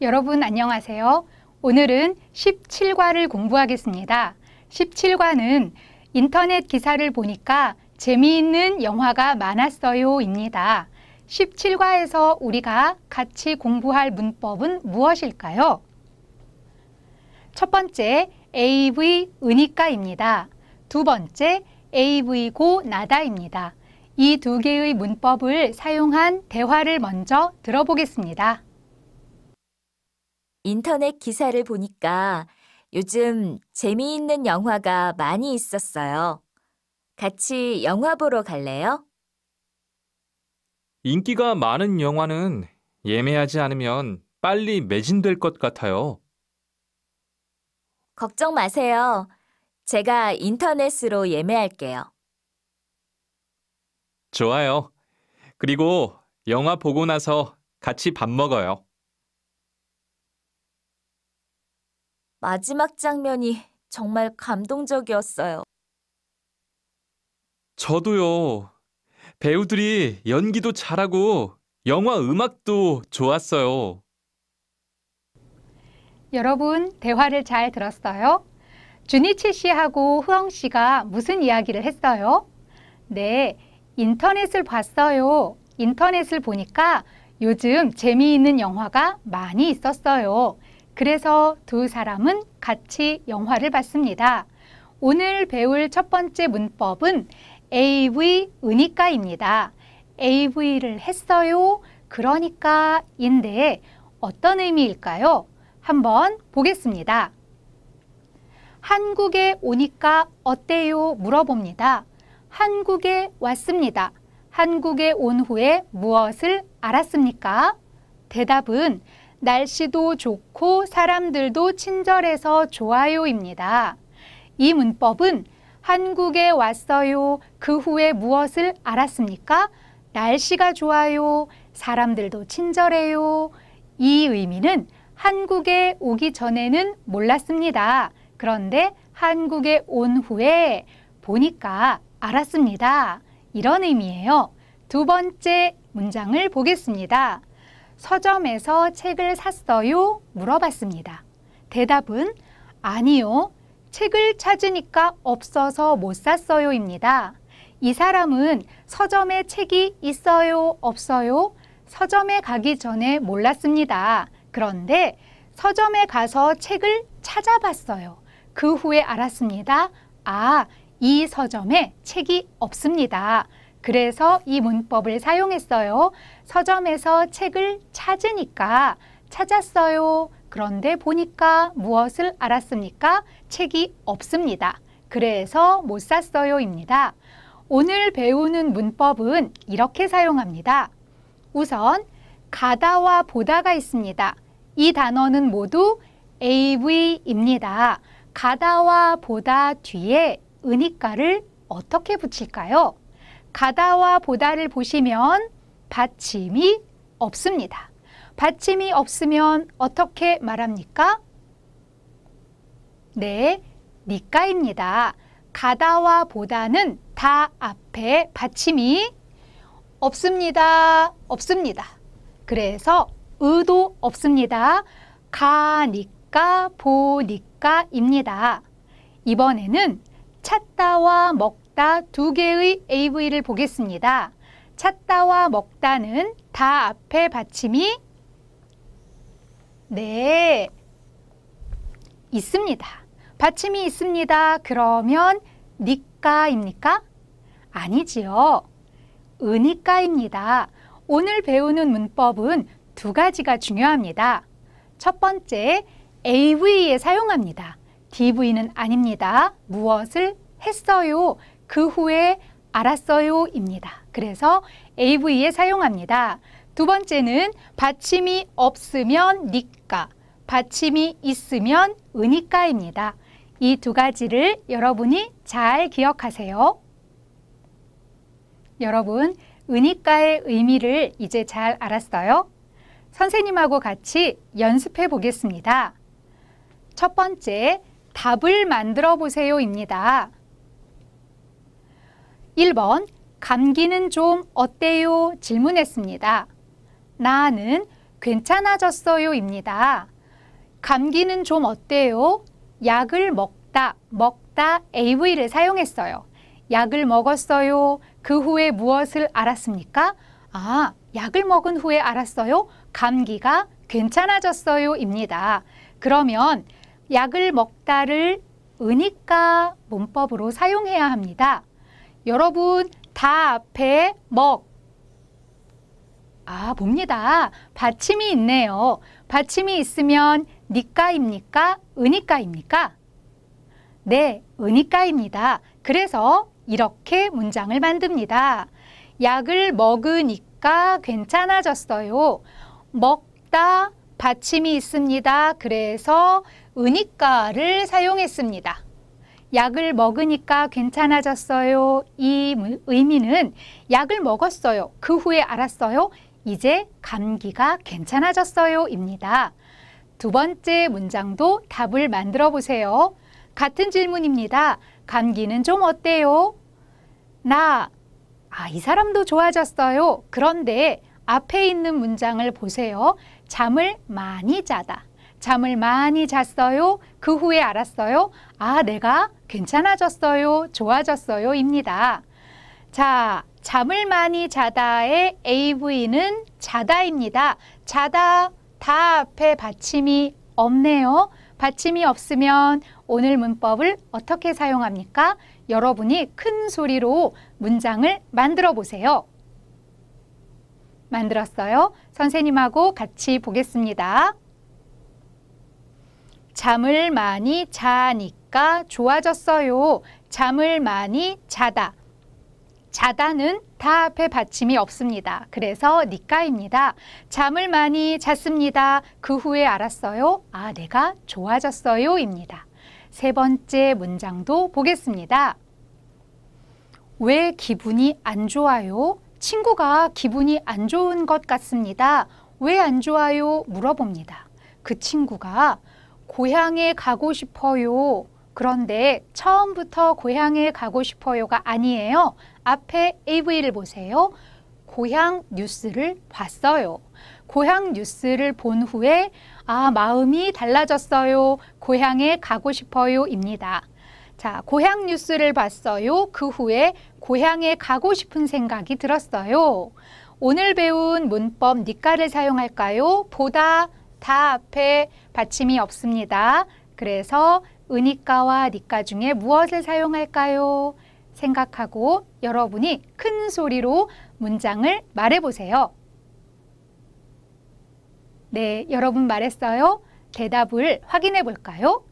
여러분 안녕하세요. 오늘은 17과를 공부하겠습니다. 17과는 인터넷 기사를 보니까 재미있는 영화가 많았어요입니다. 17과에서 우리가 같이 공부할 문법은 무엇일까요? 첫 번째, AV 은이가입니다. 두 번째, AV고 나다입니다. 이 두 개의 문법을 사용한 대화를 먼저 들어보겠습니다. 인터넷 기사를 보니까 요즘 재미있는 영화가 많이 있었어요. 같이 영화 보러 갈래요? 인기가 많은 영화는 예매하지 않으면 빨리 매진될 것 같아요. 걱정 마세요. 제가 인터넷으로 예매할게요. 좋아요. 그리고 영화 보고 나서 같이 밥 먹어요. 마지막 장면이 정말 감동적이었어요. 저도요. 배우들이 연기도 잘하고 영화 음악도 좋았어요. 여러분, 대화를 잘 들었어요? 주니치 씨하고 후엉 씨가 무슨 이야기를 했어요? 네, 인터넷을 봤어요. 인터넷을 보니까 요즘 재미있는 영화가 많이 있었어요. 그래서 두 사람은 같이 영화를 봤습니다. 오늘 배울 첫 번째 문법은 AV 은니까입니다. AV를 했어요. 그러니까 인데 어떤 의미일까요? 한번 보겠습니다. 한국에 오니까 어때요? 물어봅니다. 한국에 왔습니다. 한국에 온 후에 무엇을 알았습니까? 대답은 날씨도 좋고 사람들도 친절해서 좋아요입니다. 이 문법은 한국에 왔어요. 그 후에 무엇을 알았습니까? 날씨가 좋아요. 사람들도 친절해요. 이 의미는 한국에 오기 전에는 몰랐습니다. 그런데 한국에 온 후에 보니까 알았습니다. 이런 의미예요. 두 번째 문장을 보겠습니다. 서점에서 책을 샀어요? 물어봤습니다. 대답은 아니요. 책을 찾으니까 없어서 못 샀어요입니다. 이 사람은 서점에 책이 있어요? 없어요? 서점에 가기 전에 몰랐습니다. 그런데 서점에 가서 책을 찾아봤어요. 그 후에 알았습니다. 아, 이 서점에 책이 없습니다. 그래서 이 문법을 사용했어요. 서점에서 책을 찾으니까 찾았어요. 그런데 보니까 무엇을 알았습니까? 책이 없습니다. 그래서 못 샀어요입니다. 오늘 배우는 문법은 이렇게 사용합니다. 우선 가다와 보다가 있습니다. 이 단어는 모두 AV입니다. 가다와 보다 뒤에 은이가를 어떻게 붙일까요? 가다와 보다를 보시면 받침이 없습니다. 받침이 없으면 어떻게 말합니까? 네, 니까입니다. 가다와 보다는 다 앞에 받침이 없습니다. 없습니다. 그래서 의도 없습니다. 가니까 보니까입니다. 이번에는 찾다와 먹다 먹다 두 개의 AV를 보겠습니다. 찾다와 먹다는 다 앞에 받침이 네, 있습니다. 받침이 있습니다. 그러면 니까입니까? 아니지요. 은니까입니다 오늘 배우는 문법은 두 가지가 중요합니다. 첫 번째, AV에 사용합니다. DV는 아닙니다. 무엇을 했어요? 그 후에 알았어요입니다. 그래서 AV에 사용합니다. 두 번째는 받침이 없으면 니까, 받침이 있으면 으니까입니다. 이 두 가지를 여러분이 잘 기억하세요. 여러분, 으니까의 의미를 이제 잘 알았어요? 선생님하고 같이 연습해 보겠습니다. 첫 번째, 답을 만들어 보세요입니다. 1번 감기는 좀 어때요? 질문했습니다. 나는 괜찮아졌어요입니다. 감기는 좀 어때요? 약을 먹다, 먹다 AV를 사용했어요. 약을 먹었어요. 그 후에 무엇을 알았습니까? 아, 약을 먹은 후에 알았어요. 감기가 괜찮아졌어요입니다. 그러면 약을 먹다를 은니까 문법으로 사용해야 합니다. 여러분 다 앞에 먹. 아, 봅니다. 받침이 있네요. 받침이 있으면 니까입니까? 은이까입니까? 네, 은이까입니다. 그래서 이렇게 문장을 만듭니다. 약을 먹으니까 괜찮아졌어요. 먹다 받침이 있습니다. 그래서 은이까를 사용했습니다. 약을 먹으니까 괜찮아졌어요. 이 의미는 약을 먹었어요. 그 후에 알았어요. 이제 감기가 괜찮아졌어요. 입니다. 두 번째 문장도 답을 만들어 보세요. 같은 질문입니다. 감기는 좀 어때요? 나, 아, 이 사람도 좋아졌어요. 그런데 앞에 있는 문장을 보세요. 잠을 많이 자다. 잠을 많이 잤어요. 그 후에 알았어요. 아, 내가 괜찮아졌어요. 좋아졌어요. 입니다. 자, 잠을 많이 자다의 AV는 자다입니다. 자다, 다 앞에 받침이 없네요. 받침이 없으면 오늘 문법을 어떻게 사용합니까? 여러분이 큰 소리로 문장을 만들어 보세요. 만들었어요. 선생님하고 같이 보겠습니다. 잠을 많이 자니까 좋아졌어요. 잠을 많이 자다. 자다는 다 앞에 받침이 없습니다. 그래서 니까입니다. 잠을 많이 잤습니다. 그 후에 알았어요. 아, 내가 좋아졌어요. 입니다. 세 번째 문장도 보겠습니다. 왜 기분이 안 좋아요? 친구가 기분이 안 좋은 것 같습니다. 왜 안 좋아요? 물어봅니다. 그 친구가 고향에 가고 싶어요. 그런데 처음부터 고향에 가고 싶어요가 아니에요. 앞에 AV를 보세요. 고향 뉴스를 봤어요. 고향 뉴스를 본 후에 아, 마음이 달라졌어요. 고향에 가고 싶어요입니다. 자, 고향 뉴스를 봤어요. 그 후에 고향에 가고 싶은 생각이 들었어요. 오늘 배운 문법 니까를 사용할까요? 보다, 다 앞에 받침이 없습니다. 그래서 은이가와 니까 중에 무엇을 사용할까요? 생각하고 여러분이 큰 소리로 문장을 말해보세요. 네, 여러분 말했어요. 대답을 확인해 볼까요?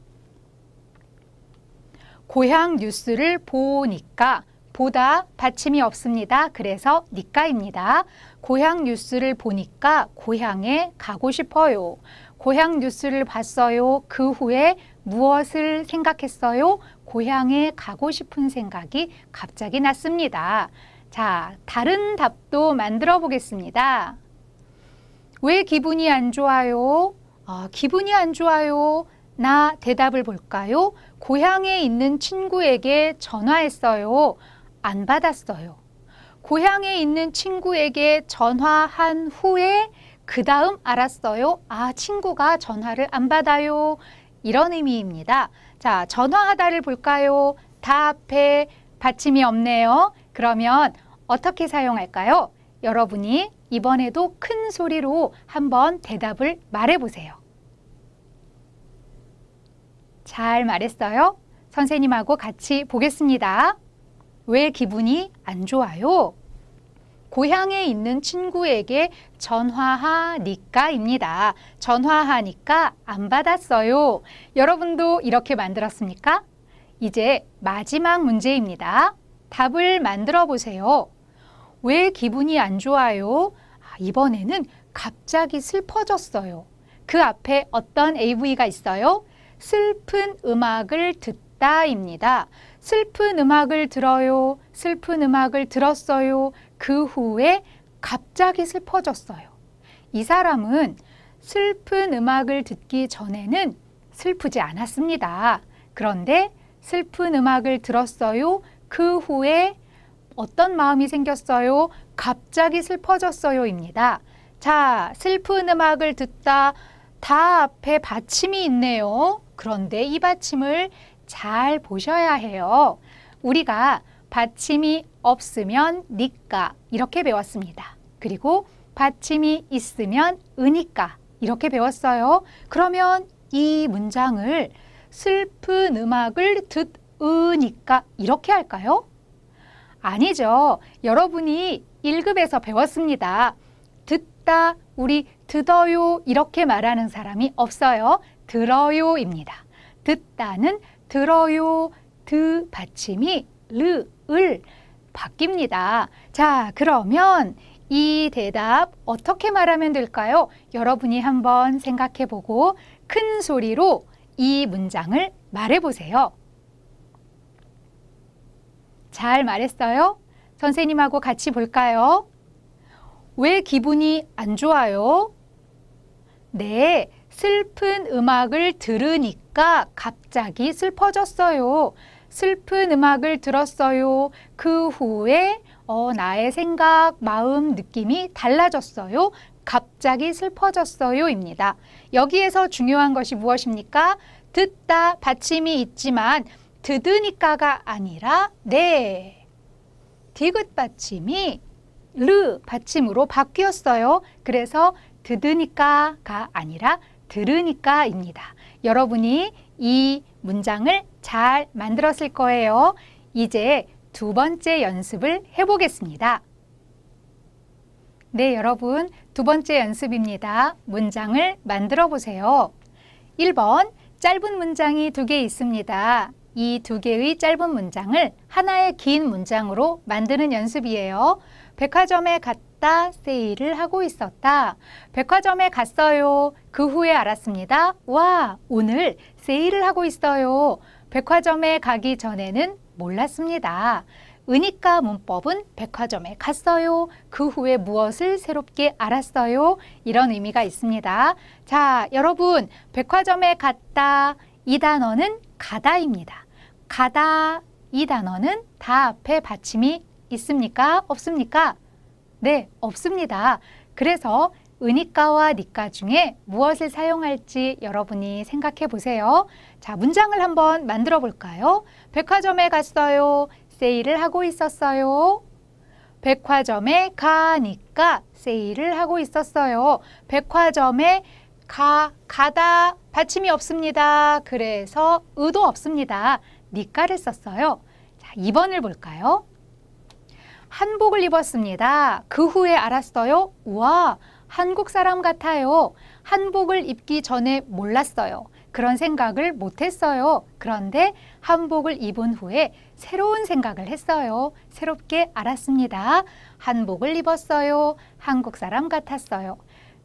고향 뉴스를 보니까 보다 받침이 없습니다. 그래서 니까입니다. 고향 뉴스를 보니까 고향에 가고 싶어요. 고향 뉴스를 봤어요. 그 후에 무엇을 생각했어요? 고향에 가고 싶은 생각이 갑자기 났습니다. 자, 다른 답도 만들어 보겠습니다. 왜 기분이 안 좋아요? 아, 기분이 안 좋아요. 나 대답을 볼까요? 고향에 있는 친구에게 전화했어요. 안 받았어요. 고향에 있는 친구에게 전화한 후에 그 다음 알았어요. 아, 친구가 전화를 안 받아요. 이런 의미입니다. 자, 전화하다를 볼까요? 다 앞에 받침이 없네요. 그러면 어떻게 사용할까요? 여러분이 이번에도 큰 소리로 한번 대답을 말해보세요. 잘 말했어요? 선생님하고 같이 보겠습니다. 왜 기분이 안 좋아요? 고향에 있는 친구에게 전화하니까입니다. 전화하니까 안 받았어요. 여러분도 이렇게 만들었습니까? 이제 마지막 문제입니다. 답을 만들어 보세요. 왜 기분이 안 좋아요? 아, 이번에는 갑자기 슬퍼졌어요. 그 앞에 어떤 AV가 있어요? 슬픈 음악을 듣다입니다. 슬픈 음악을 들어요. 슬픈 음악을 들었어요. 그 후에 갑자기 슬퍼졌어요. 이 사람은 슬픈 음악을 듣기 전에는 슬프지 않았습니다. 그런데 슬픈 음악을 들었어요. 그 후에 어떤 마음이 생겼어요? 갑자기 슬퍼졌어요입니다. 자, 슬픈 음악을 듣다 다 앞에 받침이 있네요. 그런데 이 받침을 잘 보셔야 해요. 우리가 받침이 없으면 니까 이렇게 배웠습니다. 그리고 받침이 있으면 으니까 이렇게 배웠어요. 그러면 이 문장을 슬픈 음악을 듣으니까 이렇게 할까요? 아니죠. 여러분이 1급에서 배웠습니다. 듣다, 우리 듣어요 이렇게 말하는 사람이 없어요. 들어요입니다. 듣다는 들어요 드 받침이 르, 을 바뀝니다. 자, 그러면 이 대답 어떻게 말하면 될까요? 여러분이 한번 생각해 보고 큰 소리로 이 문장을 말해 보세요. 잘 말했어요? 선생님하고 같이 볼까요? 왜 기분이 안 좋아요? 네, 슬픈 음악을 들으니까 갑자기 슬퍼졌어요. 슬픈 음악을 들었어요. 그 후에 어, 나의 생각, 마음, 느낌이 달라졌어요. 갑자기 슬퍼졌어요입니다. 여기에서 중요한 것이 무엇입니까? 듣다 받침이 있지만 듣으니까가 아니라 네. 디귿 받침이 르 받침으로 바뀌었어요. 그래서 듣으니까가 아니라 들으니까입니다. 여러분이 이 문장을 잘 만들었을 거예요. 이제 두 번째 연습을 해보겠습니다. 네, 여러분. 두 번째 연습입니다. 문장을 만들어 보세요. 1번, 짧은 문장이 두 개 있습니다. 이 두 개의 짧은 문장을 하나의 긴 문장으로 만드는 연습이에요. 백화점에 갔다. 있었다, 세일을 하고 있었다. 백화점에 갔어요. 그 후에 알았습니다. 와, 오늘 세일을 하고 있어요. 백화점에 가기 전에는 몰랐습니다. 은익가 문법은 백화점에 갔어요. 그 후에 무엇을 새롭게 알았어요. 이런 의미가 있습니다. 자, 여러분, 백화점에 갔다. 이 단어는 가다입니다. 가다. 이 단어는 다 앞에 받침이 있습니까? 없습니까? 네, 없습니다. 그래서 은이가와 니까 중에 무엇을 사용할지 여러분이 생각해 보세요. 자, 문장을 한번 만들어 볼까요? 백화점에 갔어요. 세일을 하고 있었어요. 백화점에 가니까 세일을 하고 있었어요. 백화점에 가, 가다 받침이 없습니다. 그래서 의도 없습니다. 니까를 썼어요. 자, 2번을 볼까요? 한복을 입었습니다. 그 후에 알았어요. 우와, 한국 사람 같아요. 한복을 입기 전에 몰랐어요. 그런 생각을 못했어요. 그런데 한복을 입은 후에 새로운 생각을 했어요. 새롭게 알았습니다. 한복을 입었어요. 한국 사람 같았어요.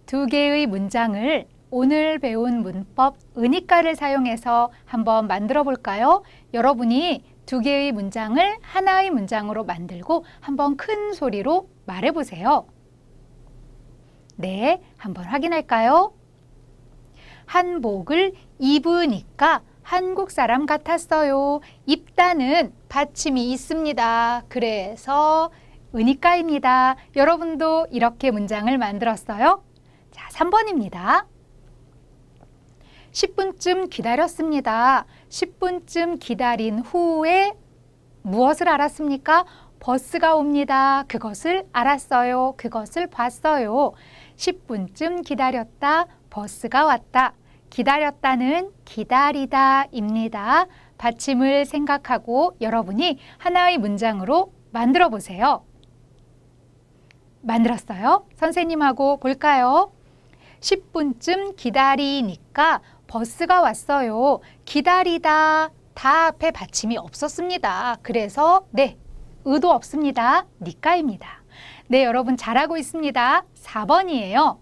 두 개의 문장을 오늘 배운 문법 은이가를 사용해서 한번 만들어 볼까요? 여러분이 두 개의 문장을 하나의 문장으로 만들고 한번 큰 소리로 말해보세요. 네, 한번 확인할까요? 한복을 입으니까 한국 사람 같았어요. 입다는 받침이 있습니다. 그래서 은이까입니다. 여러분도 이렇게 문장을 만들었어요. 자, 3번입니다. 10분쯤 기다렸습니다. 10분쯤 기다린 후에 무엇을 알았습니까? 버스가 옵니다. 그것을 알았어요. 그것을 봤어요. 10분쯤 기다렸다. 버스가 왔다. 기다렸다는 기다리다입니다. 받침을 생각하고 여러분이 하나의 문장으로 만들어 보세요. 만들었어요? 선생님하고 볼까요? 10분쯤 기다리니까 버스가 왔어요. 기다리다 다 앞에 받침이 없었습니다. 그래서 네, 의도 없습니다. 니까입니다. 네, 여러분 잘하고 있습니다. 4번이에요.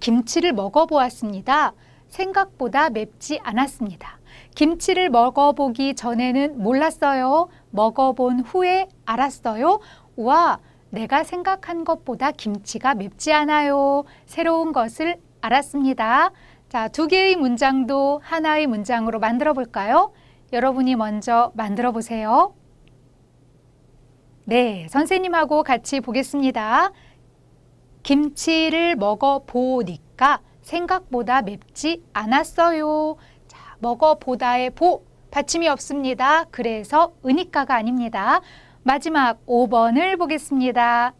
김치를 먹어보았습니다. 생각보다 맵지 않았습니다. 김치를 먹어보기 전에는 몰랐어요. 먹어본 후에 알았어요. 우 와, 내가 생각한 것보다 김치가 맵지 않아요. 새로운 것을 알았습니다. 자, 두 개의 문장도 하나의 문장으로 만들어 볼까요? 여러분이 먼저 만들어 보세요. 네, 선생님하고 같이 보겠습니다. 김치를 먹어보니까 생각보다 맵지 않았어요. 자, 먹어보다의 보, 받침이 없습니다. 그래서 은이가가 아닙니다. 마지막 5번을 보겠습니다.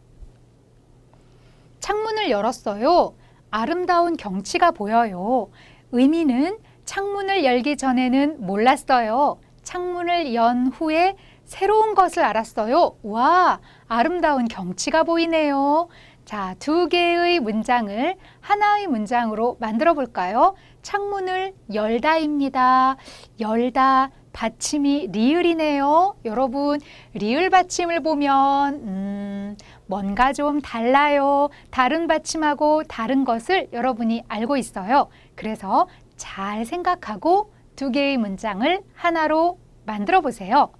창문을 열었어요. 아름다운 경치가 보여요. 의미는 창문을 열기 전에는 몰랐어요. 창문을 연 후에 새로운 것을 알았어요. 와, 아름다운 경치가 보이네요. 자, 두 개의 문장을 하나의 문장으로 만들어 볼까요? 창문을 열다입니다. 열다 받침이 리을이네요. 여러분, 리을 받침을 보면 음, 뭔가 좀 달라요. 다른 받침하고 다른 것을 여러분이 알고 있어요. 그래서 잘 생각하고 두 개의 문장을 하나로 만들어 보세요.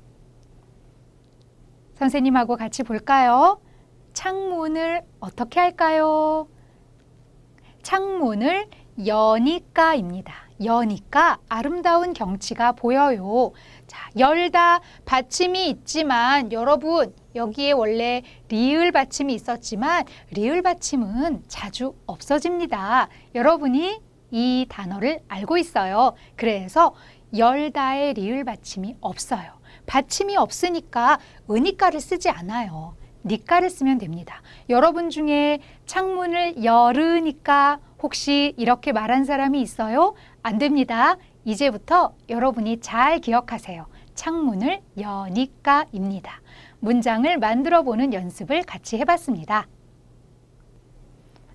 선생님하고 같이 볼까요? 창문을 어떻게 할까요? 창문을 여니까입니다. 여니까 아름다운 경치가 보여요. 자, 열다 받침이 있지만 여러분 여기에 원래 리을 받침이 있었지만 리을 받침은 자주 없어집니다. 여러분이 이 단어를 알고 있어요. 그래서 열다의 리을 받침이 없어요. 받침이 없으니까 은이가를 쓰지 않아요. 니까를 쓰면 됩니다. 여러분 중에 창문을 열으니까 혹시 이렇게 말한 사람이 있어요? 안 됩니다. 이제부터 여러분이 잘 기억하세요. 창문을 여니까입니다. 문장을 만들어 보는 연습을 같이 해봤습니다.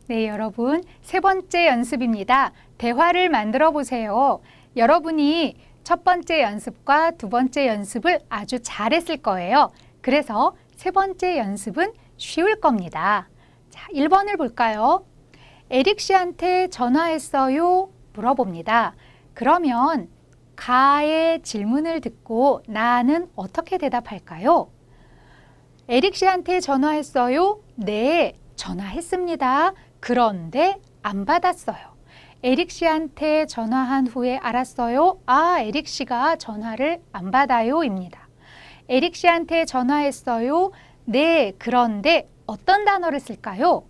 네, 여러분. 세 번째 연습입니다. 대화를 만들어 보세요. 여러분이 첫 번째 연습과 두 번째 연습을 아주 잘했을 거예요. 그래서 세 번째 연습은 쉬울 겁니다. 자, 1번을 볼까요? 에릭 씨한테 전화했어요? 물어봅니다. 그러면 가의 질문을 듣고 나는 어떻게 대답할까요? 에릭 씨한테 전화했어요? 네, 전화했습니다. 그런데 안 받았어요. 에릭 씨한테 전화한 후에 알았어요? 아, 에릭 씨가 전화를 안 받아요. 입니다. 에릭 씨한테 전화했어요. 네, 그런데 어떤 단어를 쓸까요?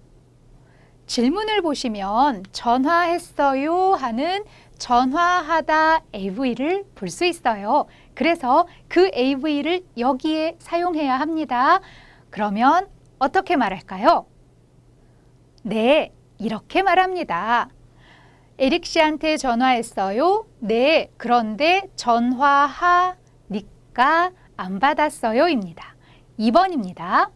질문을 보시면 전화했어요 하는 전화하다 AV를 볼 수 있어요. 그래서 그 AV를 여기에 사용해야 합니다. 그러면 어떻게 말할까요? 네, 이렇게 말합니다. 에릭 씨한테 전화했어요. 네, 그런데 전화하니까 안 받았어요입니다. 2번입니다.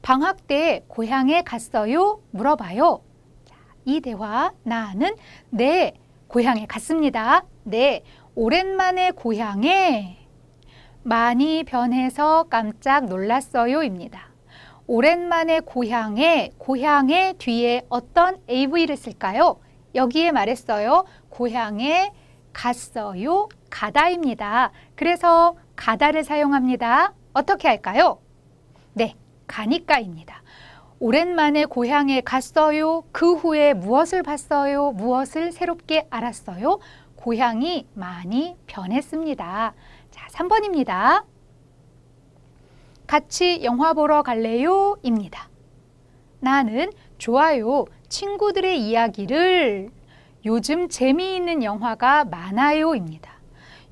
방학 때 고향에 갔어요? 물어봐요. 이 대화 나는 네, 고향에 갔습니다. 네, 오랜만에 고향에 많이 변해서 깜짝 놀랐어요입니다. 오랜만에 고향에 고향에 뒤에 어떤 AV를 쓸까요? 여기에 말했어요. 고향에 갔어요. 가다입니다. 그래서 가다를 사용합니다. 어떻게 할까요? 네, 가니까입니다. 오랜만에 고향에 갔어요. 그 후에 무엇을 봤어요? 무엇을 새롭게 알았어요? 고향이 많이 변했습니다. 자, 3번입니다. 같이 영화 보러 갈래요? 입니다. 나는 좋아요. 친구들의 이야기를 요즘 재미있는 영화가 많아요. 입니다.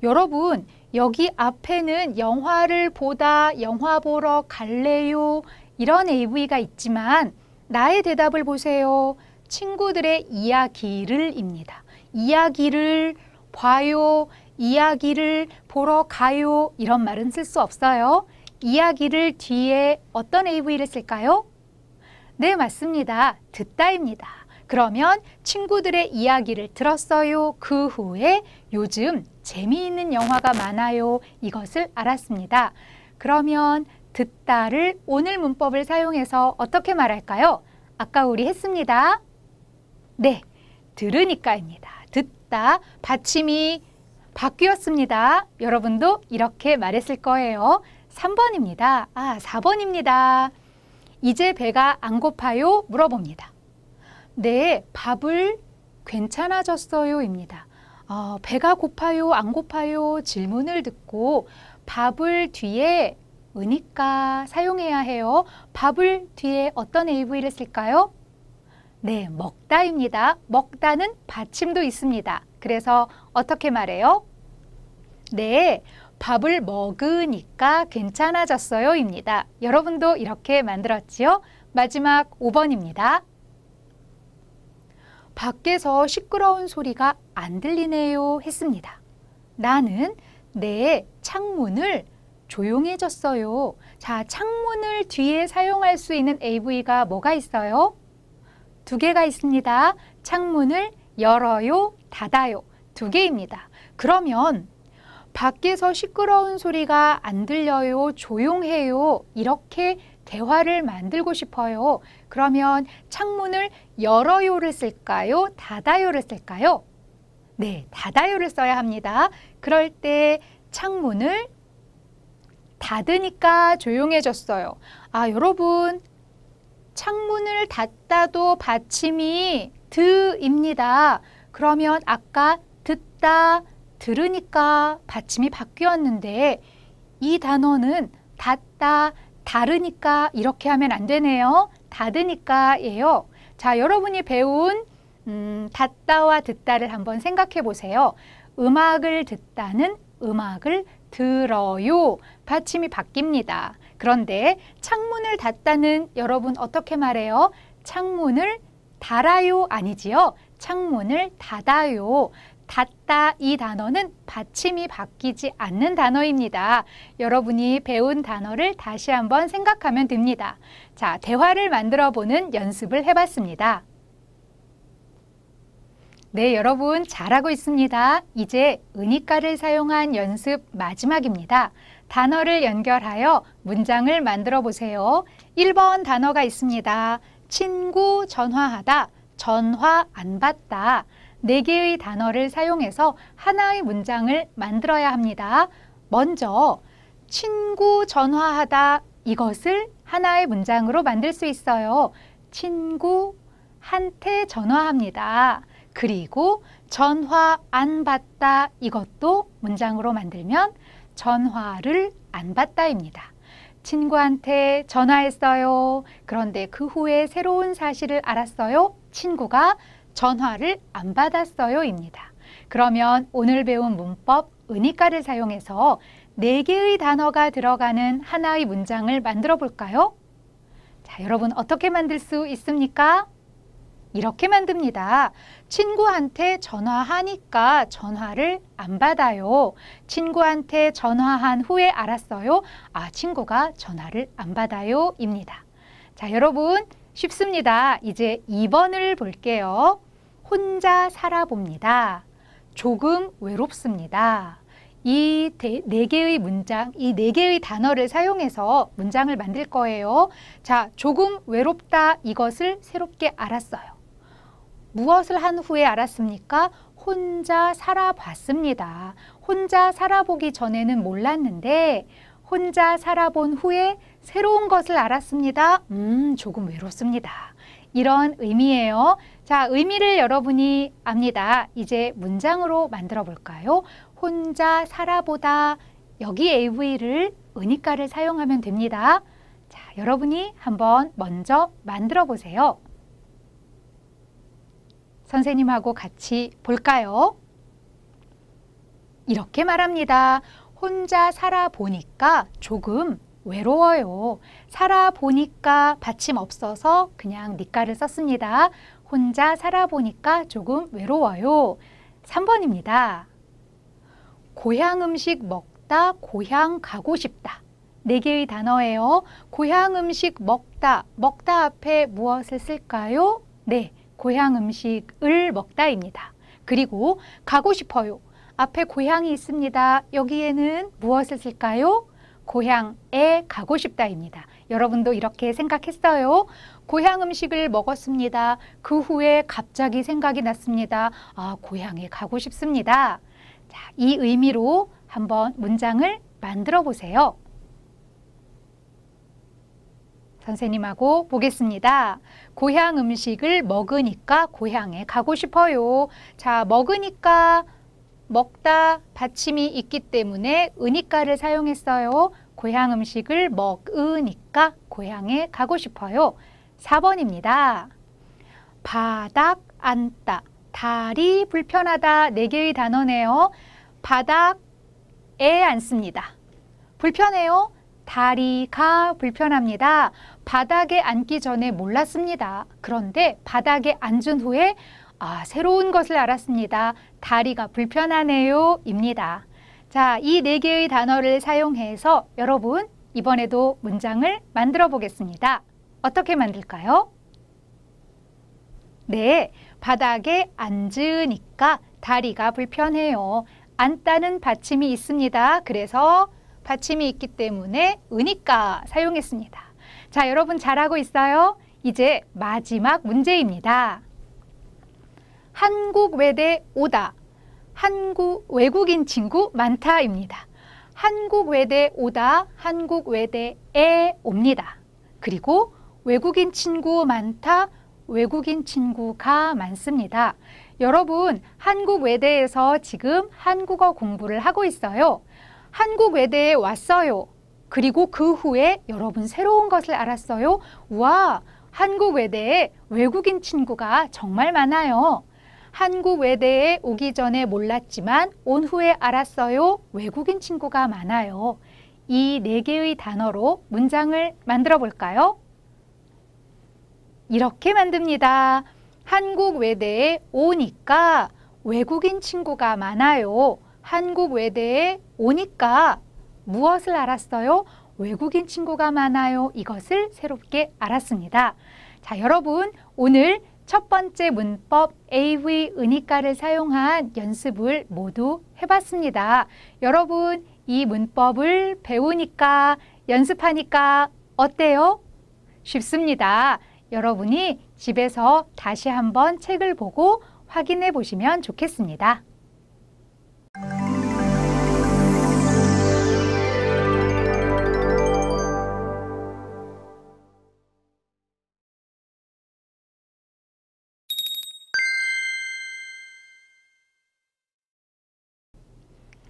여러분, 여기 앞에는 영화를 보다, 영화 보러 갈래요 이런 AV가 있지만 나의 대답을 보세요. 친구들의 이야기를입니다. 이야기를 봐요, 이야기를 보러 가요 이런 말은 쓸 수 없어요. 이야기를 뒤에 어떤 AV를 쓸까요? 네, 맞습니다. 듣다입니다. 그러면 친구들의 이야기를 들었어요. 그 후에 요즘 재미있는 영화가 많아요. 이것을 알았습니다. 그러면 듣다를 오늘 문법을 사용해서 어떻게 말할까요? 아까 우리 했습니다. 네, 들으니까입니다. 듣다 받침이 바뀌었습니다. 여러분도 이렇게 말했을 거예요. 3번입니다. 아, 4번입니다. 이제 배가 안 고파요? 물어봅니다. 네, 밥을 괜찮아졌어요입니다. 어, 배가 고파요, 안 고파요 질문을 듣고 밥을 뒤에 으니까 사용해야 해요. 밥을 뒤에 어떤 AV를 쓸까요? 네, 먹다입니다. 먹다는 받침도 있습니다. 그래서 어떻게 말해요? 네, 밥을 먹으니까 괜찮아졌어요입니다. 여러분도 이렇게 만들었지요? 마지막 5번입니다. 밖에서 시끄러운 소리가 안 들리네요 했습니다. 나는 내 창문을 조용해졌어요. 자, 창문을 뒤에 사용할 수 있는 AV가 뭐가 있어요? 두 개가 있습니다. 창문을 열어요, 닫아요. 두 개입니다. 그러면 밖에서 시끄러운 소리가 안 들려요, 조용해요. 이렇게 대화를 만들고 싶어요. 그러면 창문을 열어요를 쓸까요? 닫아요를 쓸까요? 네, 닫아요를 써야 합니다. 그럴 때 창문을 닫으니까 조용해졌어요. 아, 여러분, 창문을 닫다도 받침이 드입니다. 그러면 아까 듣다, 들으니까 받침이 바뀌었는데 이 단어는 닫다, 다르니까 이렇게 하면 안 되네요. 닫으니까예요. 자, 여러분이 배운 음, 닫다와 듣다를 한번 생각해 보세요. 음악을 듣다는 음악을 들어요. 받침이 바뀝니다. 그런데 창문을 닫다는 여러분 어떻게 말해요? 창문을 닫아요 아니지요? 창문을 닫아요. 닫다 이 단어는 받침이 바뀌지 않는 단어입니다. 여러분이 배운 단어를 다시 한번 생각하면 됩니다. 자, 대화를 만들어 보는 연습을 해봤습니다. 네, 여러분 잘하고 있습니다. 이제 은이가를 사용한 연습 마지막입니다. 단어를 연결하여 문장을 만들어 보세요. 1번 단어가 있습니다. 친구 전화하다, 전화 안 받다. 4개의 단어를 사용해서 하나의 문장을 만들어야 합니다. 먼저 친구 전화하다 이것을 하나의 문장으로 만들 수 있어요. 친구한테 전화합니다. 그리고 전화 안 받다 이것도 문장으로 만들면 전화를 안 받다입니다. 친구한테 전화했어요. 그런데 그 후에 새로운 사실을 알았어요. 친구가 전화를 안 받았어요입니다. 그러면 오늘 배운 문법 은희가를 사용해서 네 개의 단어가 들어가는 하나의 문장을 만들어 볼까요? 자, 여러분 어떻게 만들 수 있습니까? 이렇게 만듭니다. 친구한테 전화하니까 전화를 안 받아요. 친구한테 전화한 후에 알았어요. 아, 친구가 전화를 안 받아요. 입니다. 자, 여러분 쉽습니다. 이제 2번을 볼게요. 혼자 살아봅니다. 조금 외롭습니다. 이 네 개의 문장, 이 네 개의 단어를 사용해서 문장을 만들 거예요. 자, 조금 외롭다 이것을 새롭게 알았어요. 무엇을 한 후에 알았습니까? 혼자 살아봤습니다. 혼자 살아보기 전에는 몰랐는데 혼자 살아본 후에 새로운 것을 알았습니다. 음, 조금 외롭습니다. 이런 의미예요. 자, 의미를 여러분이 압니다. 이제 문장으로 만들어 볼까요? 혼자 살아보다 여기 AV를 은니까를 사용하면 됩니다. 자, 여러분이 한번 먼저 만들어 보세요. 선생님하고 같이 볼까요? 이렇게 말합니다. 혼자 살아보니까 조금 외로워요. 살아보니까 받침 없어서 그냥 니까를 썼습니다. 혼자 살아보니까 조금 외로워요. 3번입니다. 고향 음식 먹다 고향 가고 싶다. 4 개의 단어예요. 고향 음식 먹다, 먹다 앞에 무엇을 쓸까요? 네, 고향 음식을 먹다입니다. 그리고 가고 싶어요. 앞에 고향이 있습니다. 여기에는 무엇을 쓸까요? 고향에 가고 싶다입니다. 여러분도 이렇게 생각했어요? 고향 음식을 먹었습니다. 그 후에 갑자기 생각이 났습니다. 아, 고향에 가고 싶습니다. 자, 이 의미로 한번 문장을 만들어 보세요. 선생님하고 보겠습니다. 고향 음식을 먹으니까 고향에 가고 싶어요. 자, 먹으니까 먹다 받침이 있기 때문에 은이가를 사용했어요. 고향 음식을 먹으니까 고향에 가고 싶어요. 4번입니다. 바닥 앉다. 다리 불편하다. 4 개의 단어네요. 바닥에 앉습니다. 불편해요. 다리가 불편합니다. 바닥에 앉기 전에 몰랐습니다. 그런데 바닥에 앉은 후에 아, 새로운 것을 알았습니다. 다리가 불편하네요. 입니다. 자, 이 네 개의 단어를 사용해서 여러분 이번에도 문장을 만들어 보겠습니다. 어떻게 만들까요? 네, 바닥에 앉으니까 다리가 불편해요. 앉다는 받침이 있습니다. 그래서 받침이 있기 때문에 으니까 사용했습니다. 자, 여러분 잘하고 있어요? 이제 마지막 문제입니다. 한국 외대 오다. 한국 외국인 친구 많다입니다. 한국 외대 오다. 한국 외대에 옵니다. 그리고 외국인 친구 많다. 외국인 친구가 많습니다. 여러분, 한국 외대에서 지금 한국어 공부를 하고 있어요. 한국 외대에 왔어요. 그리고 그 후에 여러분 새로운 것을 알았어요. 우와, 한국 외대에 외국인 친구가 정말 많아요. 한국 외대에 오기 전에 몰랐지만 온 후에 알았어요. 외국인 친구가 많아요. 이 네 개의 단어로 문장을 만들어 볼까요? 이렇게 만듭니다. 한국 외대에 오니까 외국인 친구가 많아요. 한국 외대에 오니까 무엇을 알았어요? 외국인 친구가 많아요. 이것을 새롭게 알았습니다. 자, 여러분 오늘 첫 번째 문법 AV 은희가를 사용한 연습을 모두 해봤습니다. 여러분 이 문법을 배우니까 연습하니까 어때요? 쉽습니다. 여러분이 집에서 다시 한번 책을 보고 확인해 보시면 좋겠습니다.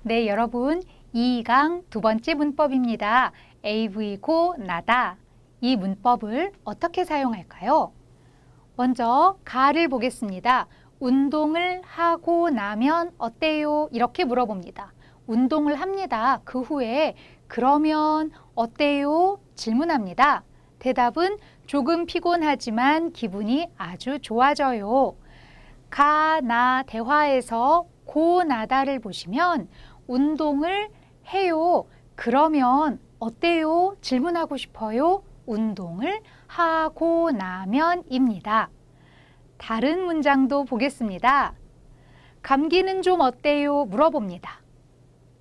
네, 여러분. 이강두 번째 문법입니다. AV고 나다. 이 문법을 어떻게 사용할까요? 먼저 가를 보겠습니다. 운동을 하고 나면 어때요? 이렇게 물어봅니다. 운동을 합니다. 그 후에 그러면 어때요? 질문합니다. 대답은 조금 피곤하지만 기분이 아주 좋아져요. 가, 나 대화에서 고, 나다를 보시면 운동을 해요. 그러면 어때요? 질문하고 싶어요. 운동을 하고 나면입니다. 다른 문장도 보겠습니다. 감기는 좀 어때요? 물어봅니다.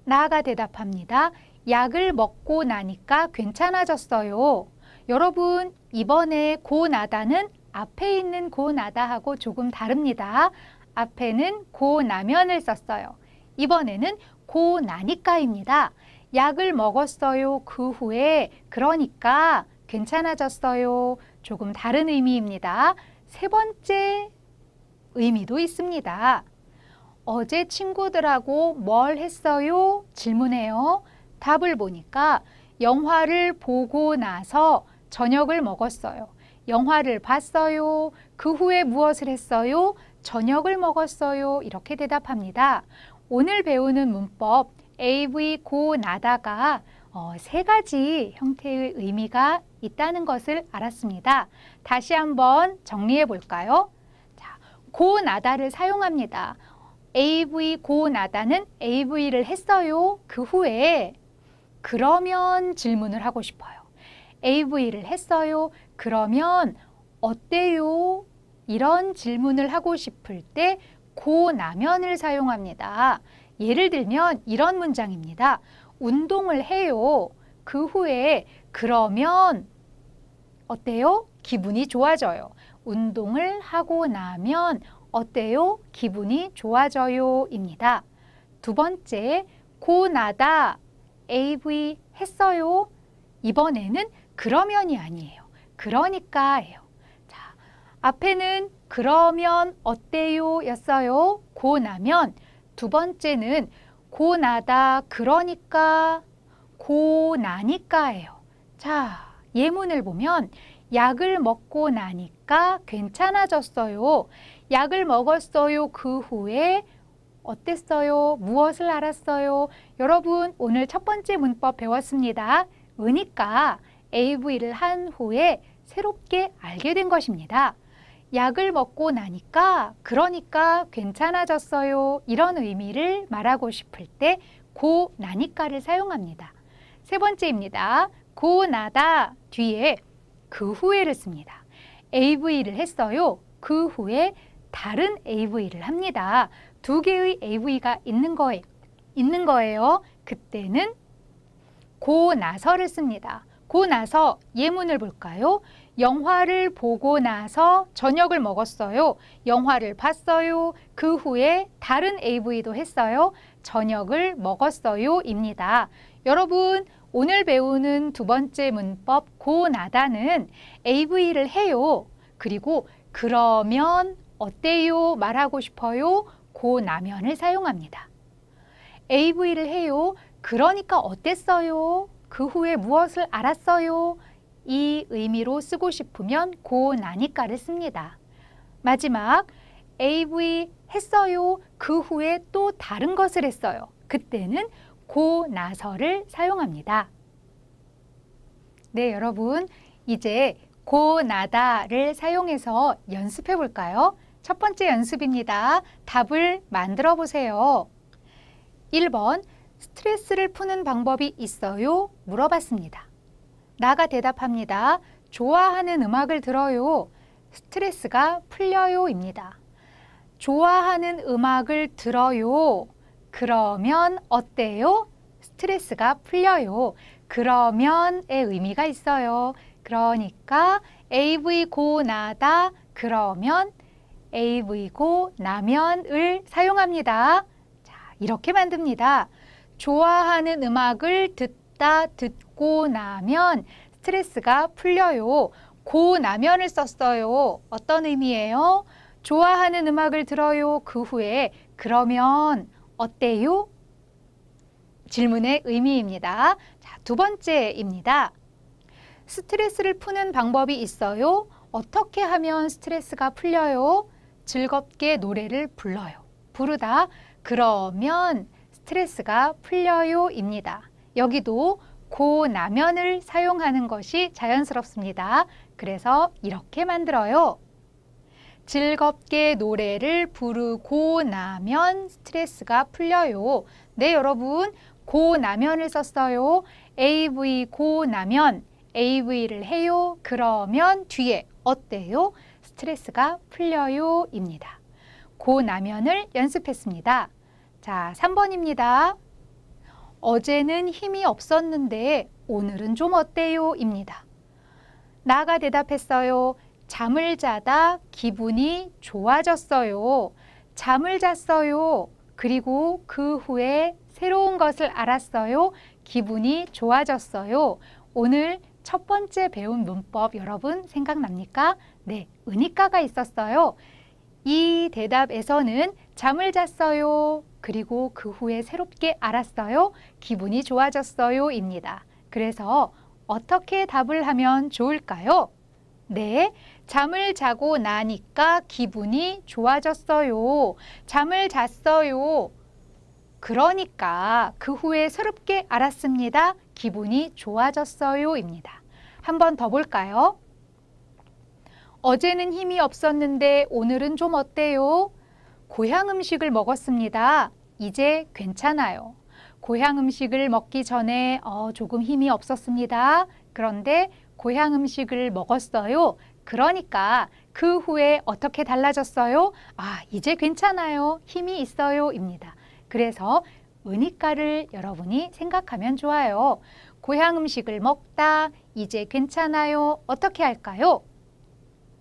나가 대답합니다. 약을 먹고 나니까 괜찮아졌어요. 여러분, 이번에 고 나다는 앞에 있는 고 나다하고 조금 다릅니다. 앞에는 고 나면을 썼어요. 이번에는 고나니까입니다. 약을 먹었어요. 그 후에 그러니까 괜찮아졌어요. 조금 다른 의미입니다. 세 번째 의미도 있습니다. 어제 친구들하고 뭘 했어요? 질문해요. 답을 보니까 영화를 보고 나서 저녁을 먹었어요. 영화를 봤어요. 그 후에 무엇을 했어요? 저녁을 먹었어요. 이렇게 대답합니다. 오늘 배우는 문법 AV 고 나다가 어, 세 가지 형태의 의미가 있다는 것을 알았습니다. 다시 한번 정리해 볼까요? 자, 고 나다를 사용합니다. AV 고 나다는 AV를 했어요. 그 후에 그러면 질문을 하고 싶어요. AV를 했어요. 그러면 어때요? 이런 질문을 하고 싶을 때 고나면을 사용합니다. 예를 들면 이런 문장입니다. 운동을 해요. 그 후에 그러면 어때요? 기분이 좋아져요. 운동을 하고 나면 어때요? 기분이 좋아져요. 입니다. 두 번째, 고나다 AV 했어요. 이번에는 그러면이 아니에요. 그러니까예요. 자, 앞에는 그러면 어때요? 였어요. 고나면 두 번째는 고나다 그러니까 고나니까예요. 자, 예문을 보면 약을 먹고 나니까 괜찮아졌어요. 약을 먹었어요. 그 후에 어땠어요? 무엇을 알았어요? 여러분, 오늘 첫 번째 문법 배웠습니다. 으니까 AV를 한 후에 새롭게 알게 된 것입니다. 약을 먹고 나니까 그러니까 괜찮아졌어요 이런 의미를 말하고 싶을 때 고 나니까를 사용합니다. 세 번째입니다. 고 나다 뒤에 그 후에를 씁니다. AV를 했어요. 그 후에 다른 AV를 합니다. 두 개의 AV가 있는 거에 있는 거예요. 그때는 고 나서를 씁니다. 고 나서 예문을 볼까요? 영화를 보고 나서 저녁을 먹었어요. 영화를 봤어요. 그 후에 다른 AV도 했어요. 저녁을 먹었어요입니다. 여러분 오늘 배우는 두 번째 문법 고나다는 AV를 해요. 그리고 그러면 어때요? 말하고 싶어요. 고나면을 사용합니다. AV를 해요. 그러니까 어땠어요? 그 후에 무엇을 알았어요? 이 의미로 쓰고 싶으면 고나니까를 씁니다. 마지막 AV 했어요. 그 후에 또 다른 것을 했어요. 그때는 고나서를 사용합니다. 네, 여러분. 이제 고나다를 사용해서 연습해 볼까요? 첫 번째 연습입니다. 답을 만들어 보세요. 1번 스트레스를 푸는 방법이 있어요? 물어봤습니다. 나가 대답합니다. 좋아하는 음악을 들어요. 스트레스가 풀려요입니다. 좋아하는 음악을 들어요. 그러면 어때요? 스트레스가 풀려요. 그러면의 의미가 있어요. 그러니까 AV고 나다 그러면 AV고 나면을 사용합니다. 자, 이렇게 만듭니다. 좋아하는 음악을 듣다 듣고 고 나면 스트레스가 풀려요. 고 나면을 썼어요. 어떤 의미예요? 좋아하는 음악을 들어요. 그 후에 그러면 어때요? 질문의 의미입니다. 자, 두 번째입니다. 스트레스를 푸는 방법이 있어요. 어떻게 하면 스트레스가 풀려요? 즐겁게 노래를 불러요. 부르다. 그러면 스트레스가 풀려요입니다. 여기도 고나면을 사용하는 것이 자연스럽습니다. 그래서 이렇게 만들어요. 즐겁게 노래를 부르고 나면 스트레스가 풀려요. 네, 여러분. 고나면을 썼어요. AV 고나면, AV를 해요. 그러면 뒤에 어때요? 스트레스가 풀려요. 입니다. 고나면을 연습했습니다. 자, 3번입니다. 어제는 힘이 없었는데 오늘은 좀 어때요? 입니다. 나가 대답했어요. 잠을 자다 기분이 좋아졌어요. 잠을 잤어요. 그리고 그 후에 새로운 것을 알았어요. 기분이 좋아졌어요. 오늘 첫 번째 배운 문법 여러분 생각납니까? 네, 은이가가 있었어요. 이 대답에서는 잠을 잤어요. 그리고 그 후에 새롭게 알았어요. 기분이 좋아졌어요. 입니다. 그래서 어떻게 답을 하면 좋을까요? 네, 잠을 자고 나니까 기분이 좋아졌어요. 잠을 잤어요. 그러니까 그 후에 새롭게 알았습니다. 기분이 좋아졌어요. 입니다. 한번 더 볼까요? 어제는 힘이 없었는데 오늘은 좀 어때요? 고향 음식을 먹었습니다. 이제 괜찮아요. 고향 음식을 먹기 전에 어, 조금 힘이 없었습니다. 그런데 고향 음식을 먹었어요. 그러니까 그 후에 어떻게 달라졌어요? 아, 이제 괜찮아요. 힘이 있어요. 입니다. 그래서 은이가를 여러분이 생각하면 좋아요. 고향 음식을 먹다. 이제 괜찮아요. 어떻게 할까요?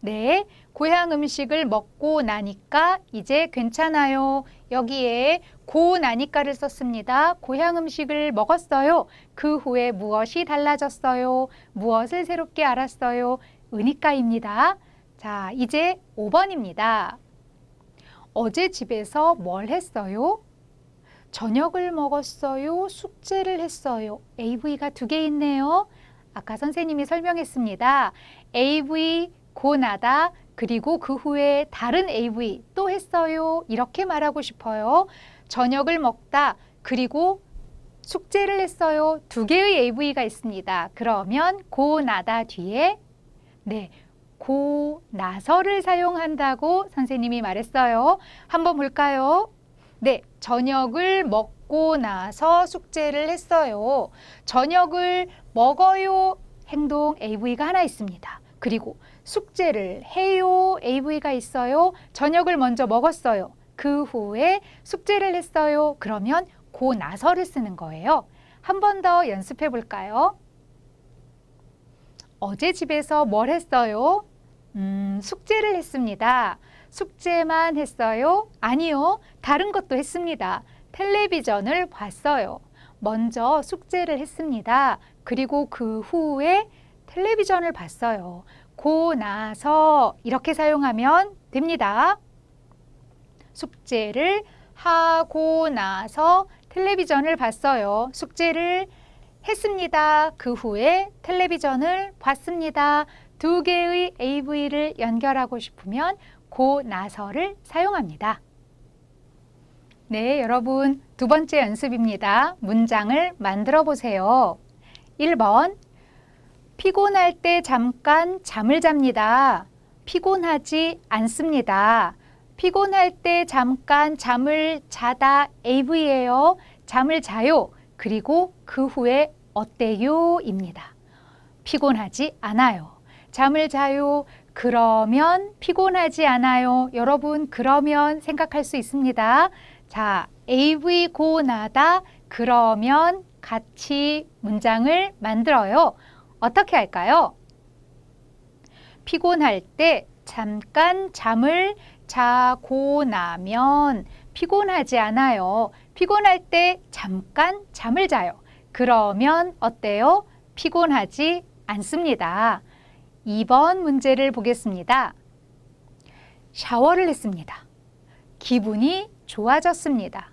네, 고향 음식을 먹고 나니까 이제 괜찮아요. 여기에 고 나니까를 썼습니다. 고향 음식을 먹었어요. 그 후에 무엇이 달라졌어요? 무엇을 새롭게 알았어요? 은니까입니다 자, 이제 5번입니다. 어제 집에서 뭘 했어요? 저녁을 먹었어요. 숙제를 했어요. AV가 두 개 있네요. 아까 선생님이 설명했습니다. AV 고나다 그리고 그 후에 다른 AV 또 했어요. 이렇게 말하고 싶어요. 저녁을 먹다. 그리고 숙제를 했어요. 두 개의 AV가 있습니다. 그러면 고 나다 뒤에 네. 고 나서를 사용한다고 선생님이 말했어요. 한번 볼까요? 네, 저녁을 먹고 나서 숙제를 했어요. 저녁을 먹어요 행동 AV가 하나 있습니다. 그리고 숙제를 해요. AV가 있어요. 저녁을 먼저 먹었어요. 그 후에 숙제를 했어요. 그러면 고 나서를 쓰는 거예요. 한 번 더 연습해 볼까요? 어제 집에서 뭘 했어요? 음, 숙제를 했습니다. 숙제만 했어요? 아니요. 다른 것도 했습니다. 텔레비전을 봤어요. 먼저 숙제를 했습니다. 그리고 그 후에 텔레비전을 봤어요. 고 나서 이렇게 사용하면 됩니다. 숙제를 하고 나서 텔레비전을 봤어요. 숙제를 했습니다. 그 후에 텔레비전을 봤습니다. 두 개의 AV를 연결하고 싶으면 고 나서를 사용합니다. 네, 여러분 두 번째 연습입니다. 문장을 만들어 보세요. 1번 피곤할 때 잠깐 잠을 잡니다. 피곤하지 않습니다. 피곤할 때 잠깐 잠을 자다 AV예요. 잠을 자요. 그리고 그 후에 어때요? 입니다. 피곤하지 않아요. 잠을 자요. 그러면 피곤하지 않아요. 여러분 그러면 생각할 수 있습니다. 자, AV 고 나다 그러면 같이 문장을 만들어요. 어떻게 할까요? 피곤할 때 잠깐 잠을 자고 나면 피곤하지 않아요. 피곤할 때 잠깐 잠을 자요. 그러면 어때요? 피곤하지 않습니다. 2번 문제를 보겠습니다. 샤워를 했습니다. 기분이 좋아졌습니다.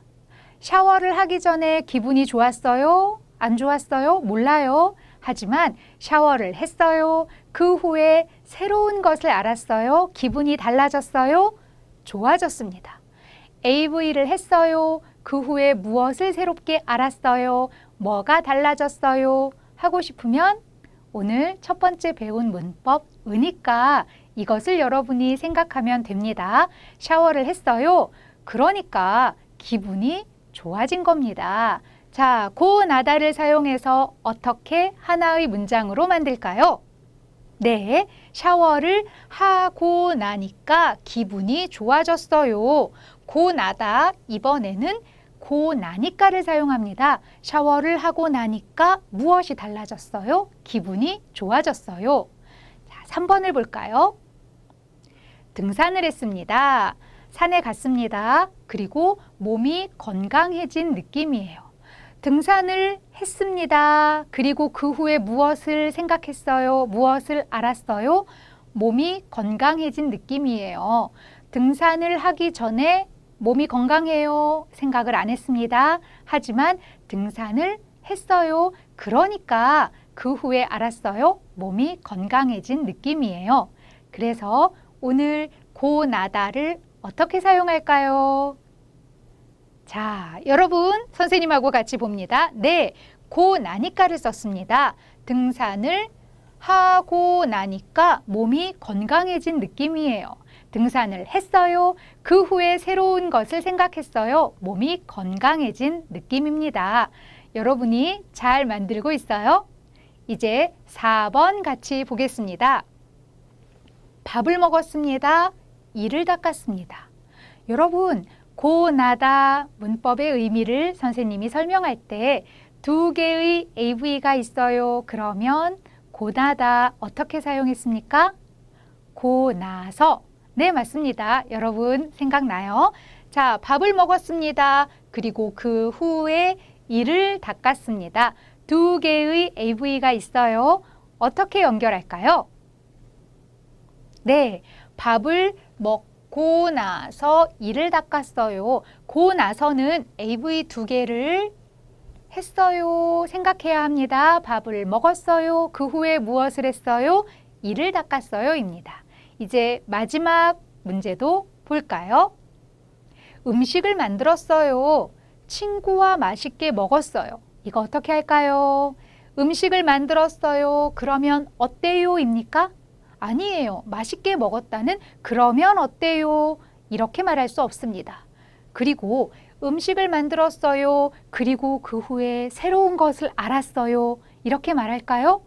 샤워를 하기 전에 기분이 좋았어요? 안 좋았어요? 몰라요. 하지만 샤워를 했어요. 그 후에 새로운 것을 알았어요. 기분이 달라졌어요. 좋아졌습니다. AV를 했어요. 그 후에 무엇을 새롭게 알았어요. 뭐가 달라졌어요. 하고 싶으면 오늘 첫 번째 배운 문법 으니까 이것을 여러분이 생각하면 됩니다. 샤워를 했어요. 그러니까 기분이 좋아진 겁니다. 자, 고 나다를 사용해서 어떻게 하나의 문장으로 만들까요? 네, 샤워를 하고 나니까 기분이 좋아졌어요. 고 나다, 이번에는 고 나니까를 사용합니다. 샤워를 하고 나니까 무엇이 달라졌어요? 기분이 좋아졌어요. 자, 3번을 볼까요? 등산을 했습니다. 산에 갔습니다. 그리고 몸이 건강해진 느낌이에요. 등산을 했습니다. 그리고 그 후에 무엇을 생각했어요? 무엇을 알았어요? 몸이 건강해진 느낌이에요. 등산을 하기 전에 몸이 건강해요. 생각을 안 했습니다. 하지만 등산을 했어요. 그러니까 그 후에 알았어요. 몸이 건강해진 느낌이에요. 그래서 오늘 고나다를 어떻게 사용할까요? 자, 여러분 선생님하고 같이 봅니다. 네, 고 나니까를 썼습니다. 등산을 하고 나니까 몸이 건강해진 느낌이에요. 등산을 했어요. 그 후에 새로운 것을 생각했어요. 몸이 건강해진 느낌입니다. 여러분이 잘 만들고 있어요? 이제 4번 같이 보겠습니다. 밥을 먹었습니다. 이를 닦았습니다. 여러분, 고나다 문법의 의미를 선생님이 설명할 때 두 개의 AV가 있어요. 그러면 고나다 어떻게 사용했습니까? 고나서 네 맞습니다. 여러분 생각나요? 자 밥을 먹었습니다. 그리고 그 후에 이를 닦았습니다. 두 개의 AV가 있어요. 어떻게 연결할까요? 네, 밥을 먹고 나서 이를 닦았어요. 고 나서는 AV 두 개를 했어요. 생각해야 합니다. 밥을 먹었어요. 그 후에 무엇을 했어요? 이를 닦았어요. 입니다. 이제 마지막 문제도 볼까요? 음식을 만들었어요. 친구와 맛있게 먹었어요. 이거 어떻게 할까요? 음식을 만들었어요. 그러면 어때요? 입니까? 아니에요. 맛있게 먹었다는 그러면 어때요? 이렇게 말할 수 없습니다. 그리고 음식을 만들었어요. 그리고 그 후에 새로운 것을 알았어요. 이렇게 말할까요?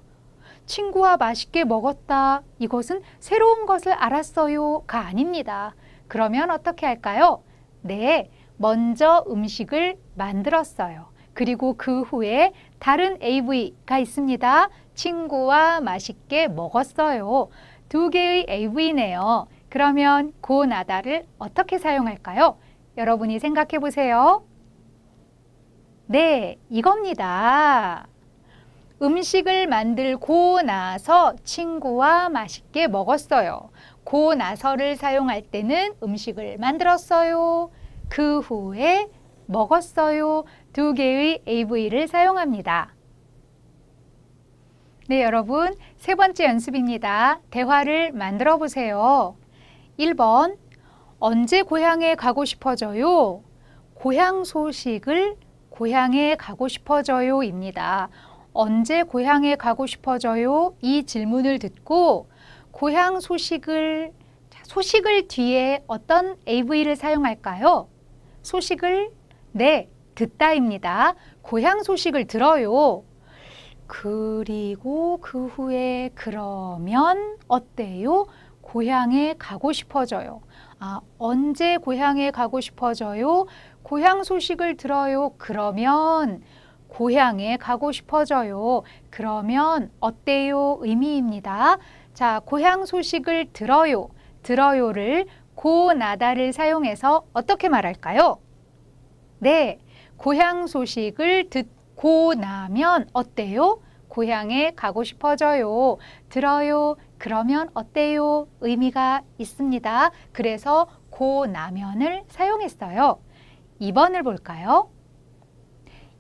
친구와 맛있게 먹었다. 이것은 새로운 것을 알았어요가 아닙니다. 그러면 어떻게 할까요? 네, 먼저 음식을 만들었어요. 그리고 그 후에 다른 AV가 있습니다. 친구와 맛있게 먹었어요. 두 개의 AV네요. 그러면 고 나다를 어떻게 사용할까요? 여러분이 생각해 보세요. 네, 이겁니다. 음식을 만들고 나서 친구와 맛있게 먹었어요. 고 나서를 사용할 때는 음식을 만들었어요. 그 후에 먹었어요. 두 개의 AV를 사용합니다. 네, 여러분. 세 번째 연습입니다. 대화를 만들어 보세요. 1번. 언제 고향에 가고 싶어져요? 고향 소식을 고향에 가고 싶어져요 입니다. 언제 고향에 가고 싶어져요? 이 질문을 듣고 고향 소식을 소식을 뒤에 어떤 AV를 사용할까요? 소식을 네, 듣다입니다. 고향 소식을 들어요. 그리고 그 후에 그러면 어때요? 고향에 가고 싶어져요. 아, 언제 고향에 가고 싶어져요? 고향 소식을 들어요. 그러면 고향에 가고 싶어져요. 그러면 어때요? 의미입니다. 자, 고향 소식을 들어요. 들어요를 고, 나다를 사용해서 어떻게 말할까요? 네, 고향 소식을 듣 고나면 어때요? 고향에 가고 싶어져요. 들어요. 그러면 어때요? 의미가 있습니다. 그래서 고나면을 사용했어요. 2번을 볼까요?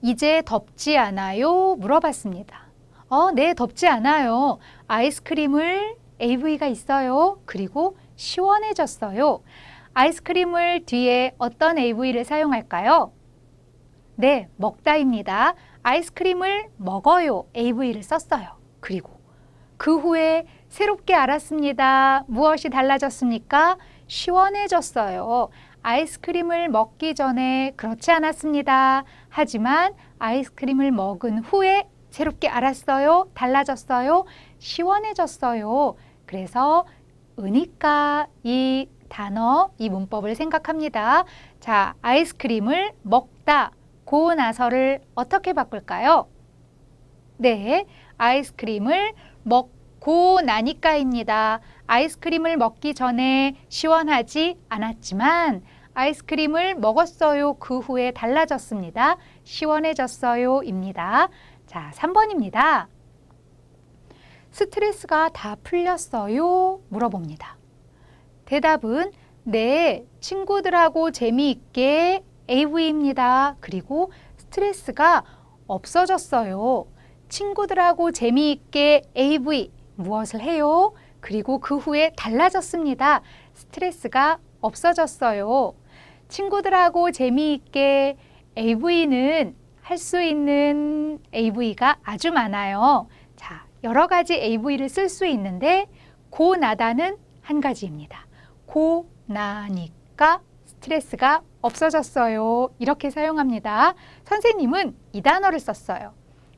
이제 덥지 않아요? 물어봤습니다. 어, 네, 덥지 않아요. 아이스크림을 AV가 있어요. 그리고 시원해졌어요. 아이스크림을 뒤에 어떤 AV를 사용할까요? 네, 먹다입니다. 아이스크림을 먹어요. AV를 썼어요. 그리고 그 후에 새롭게 알았습니다. 무엇이 달라졌습니까? 시원해졌어요. 아이스크림을 먹기 전에 그렇지 않았습니다. 하지만 아이스크림을 먹은 후에 새롭게 알았어요. 달라졌어요. 시원해졌어요. 그래서 으니까 이 단어, 이 문법을 생각합니다. 자, 아이스크림을 먹다. 고나서를 어떻게 바꿀까요? 네, 아이스크림을 먹고 나니까입니다. 아이스크림을 먹기 전에 시원하지 않았지만 아이스크림을 먹었어요 그 후에 달라졌습니다. 시원해졌어요입니다. 자, 3번입니다. 스트레스가 다 풀렸어요? 물어봅니다. 대답은 네, 친구들하고 재미있게 AV입니다. 그리고 스트레스가 없어졌어요. 친구들하고 재미있게 AV 무엇을 해요? 그리고 그 후에 달라졌습니다. 스트레스가 없어졌어요. 친구들하고 재미있게 AV는 할 수 있는 AV가 아주 많아요. 자, 여러 가지 AV를 쓸 수 있는데 고나다는 한 가지입니다. 고나니까 스트레스가 없어졌어요. 이렇게 사용합니다. 선생님은 이 단어를 썼어요.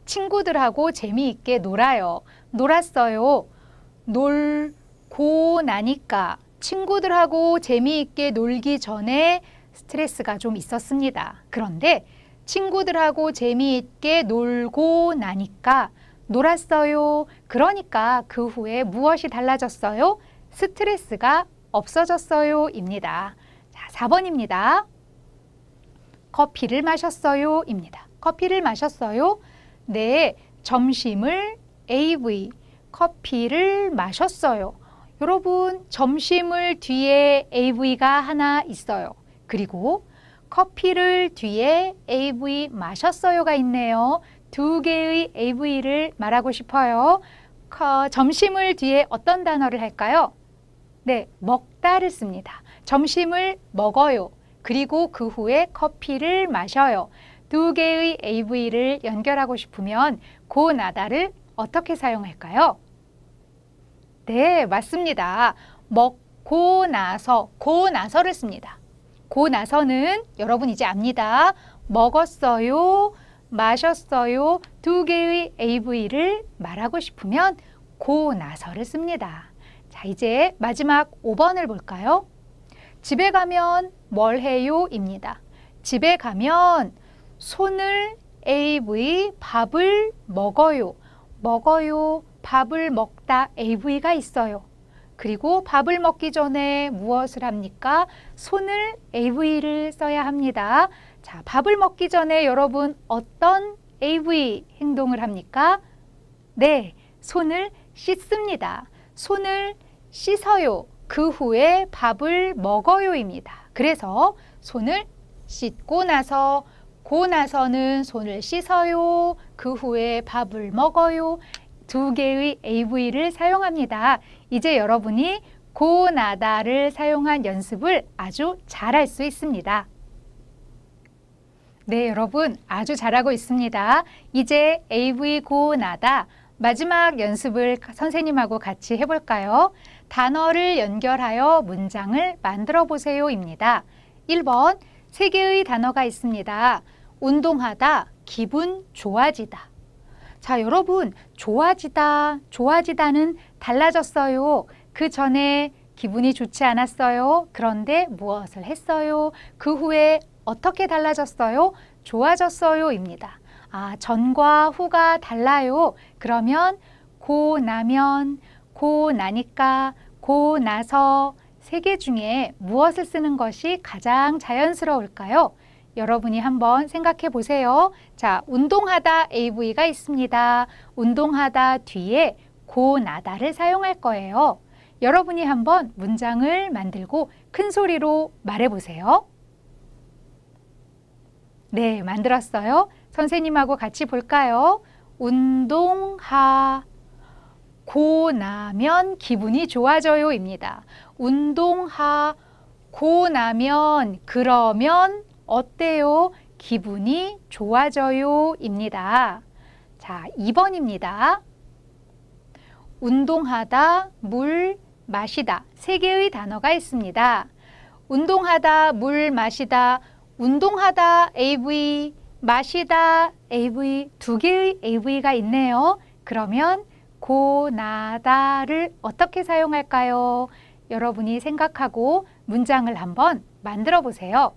친구들하고 재미있게 놀아요. 놀았어요. 놀고 나니까 친구들하고 재미있게 놀기 전에 스트레스가 좀 있었습니다. 그런데 친구들하고 재미있게 놀고 나니까 놀았어요. 그러니까 그 후에 무엇이 달라졌어요? 스트레스가 없어졌어요. 입니다. 자, 4번입니다. 커피를 마셨어요. 입니다. 커피를 마셨어요. 네, 점심을 AV, 커피를 마셨어요. 여러분, 점심을 뒤에 AV가 하나 있어요. 그리고 커피를 뒤에 AV 마셨어요가 있네요. 두 개의 AV를 말하고 싶어요. 커, 점심을 뒤에 어떤 단어를 할까요? 네, 먹다를 씁니다. 점심을 먹어요. 그리고 그 후에 커피를 마셔요. 두 개의 AV를 연결하고 싶으면 고 나다를 어떻게 사용할까요? 네, 맞습니다. 먹고 나서, 고 나서를 씁니다. 고 나서는 여러분 이제 압니다. 먹었어요, 마셨어요 두 개의 AV를 말하고 싶으면 고 나서를 씁니다. 자, 이제 마지막 5번을 볼까요? 집에 가면 뭘 해요? 입니다. 집에 가면 손을 AV 밥을 먹어요. 먹어요. 밥을 먹다 AV가 있어요. 그리고 밥을 먹기 전에 무엇을 합니까? 손을 AV를 써야 합니다. 자, 밥을 먹기 전에 여러분 어떤 AV 행동을 합니까? 네, 손을 씻습니다. 손을 씻어요. 그 후에 밥을 먹어요입니다. 그래서 손을 씻고 나서 고 나서는 손을 씻어요. 그 후에 밥을 먹어요. 두 개의 AV를 사용합니다. 이제 여러분이 고 나다를 사용한 연습을 아주 잘 할 수 있습니다. 네, 여러분 아주 잘하고 있습니다. 이제 AV 고 나다 마지막 연습을 선생님하고 같이 해볼까요? 단어를 연결하여 문장을 만들어 보세요입니다. 1번 세 개의 단어가 있습니다. 운동하다, 기분 좋아지다. 자, 여러분, 좋아지다, 좋아지다는 달라졌어요. 그 전에 기분이 좋지 않았어요. 그런데 무엇을 했어요? 그 후에 어떻게 달라졌어요? 좋아졌어요입니다. 아, 전과 후가 달라요. 그러면 고, 나면, 고 나니까, 고 나서 세 개 중에 무엇을 쓰는 것이 가장 자연스러울까요? 여러분이 한번 생각해 보세요. 자, 운동하다 AV가 있습니다. 운동하다 뒤에 고 나다를 사용할 거예요. 여러분이 한번 문장을 만들고 큰 소리로 말해 보세요. 네, 만들었어요. 선생님하고 같이 볼까요? 운동하 고나면 기분이 좋아져요입니다. 운동하 고 나면 그러면 어때요? 기분이 좋아져요입니다. 자, 2번입니다. 운동하다, 물, 마시다 세 개의 단어가 있습니다. 운동하다, 물, 마시다, 운동하다, AV, 마시다, AV 두 개의 AV가 있네요. 그러면 고나다를 어떻게 사용할까요? 여러분이 생각하고 문장을 한번 만들어 보세요.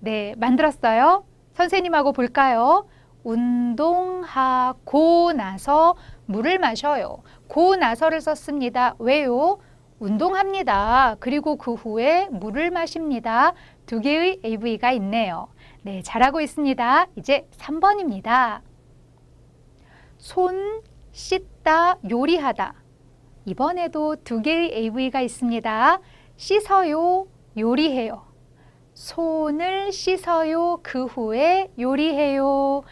네, 만들었어요. 선생님하고 볼까요? 운동하고 나서 물을 마셔요. 고 나서를 썼습니다. 왜요? 운동합니다. 그리고 그 후에 물을 마십니다. 두 개의 AV가 있네요. 네, 잘하고 있습니다. 이제 3번입니다. 손, 씻다, 요리하다. 이번에도 두 개의 AV가 있습니다. 씻어요, 요리해요. 손을 씻어요, 그 후에 요리해요.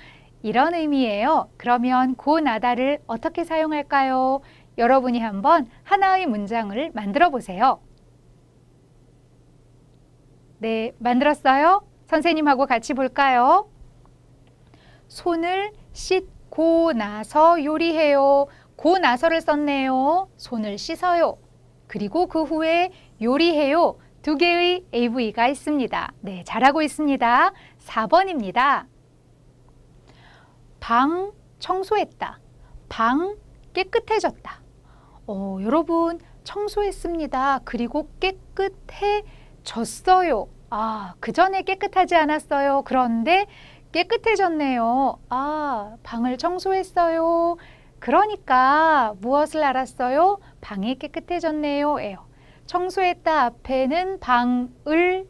이런 의미예요. 그러면 고 나다를 어떻게 사용할까요? 여러분이 한번 하나의 문장을 만들어 보세요. 네, 만들었어요? 선생님하고 같이 볼까요? 손을 씻고 나서 요리해요. 고 나서를 썼네요. 손을 씻어요. 그리고 그 후에 요리해요. 두 개의 AV가 있습니다. 네, 잘하고 있습니다. 4번입니다. 방 청소했다. 방 깨끗해졌다. 어, 여러분 청소했습니다. 그리고 깨끗해졌어요. 아, 그 전에 깨끗하지 않았어요. 그런데 깨끗해졌네요. 아, 방을 청소했어요. 그러니까 무엇을 알았어요? 방이 깨끗해졌네요. 에요. 청소했다 앞에는 방을,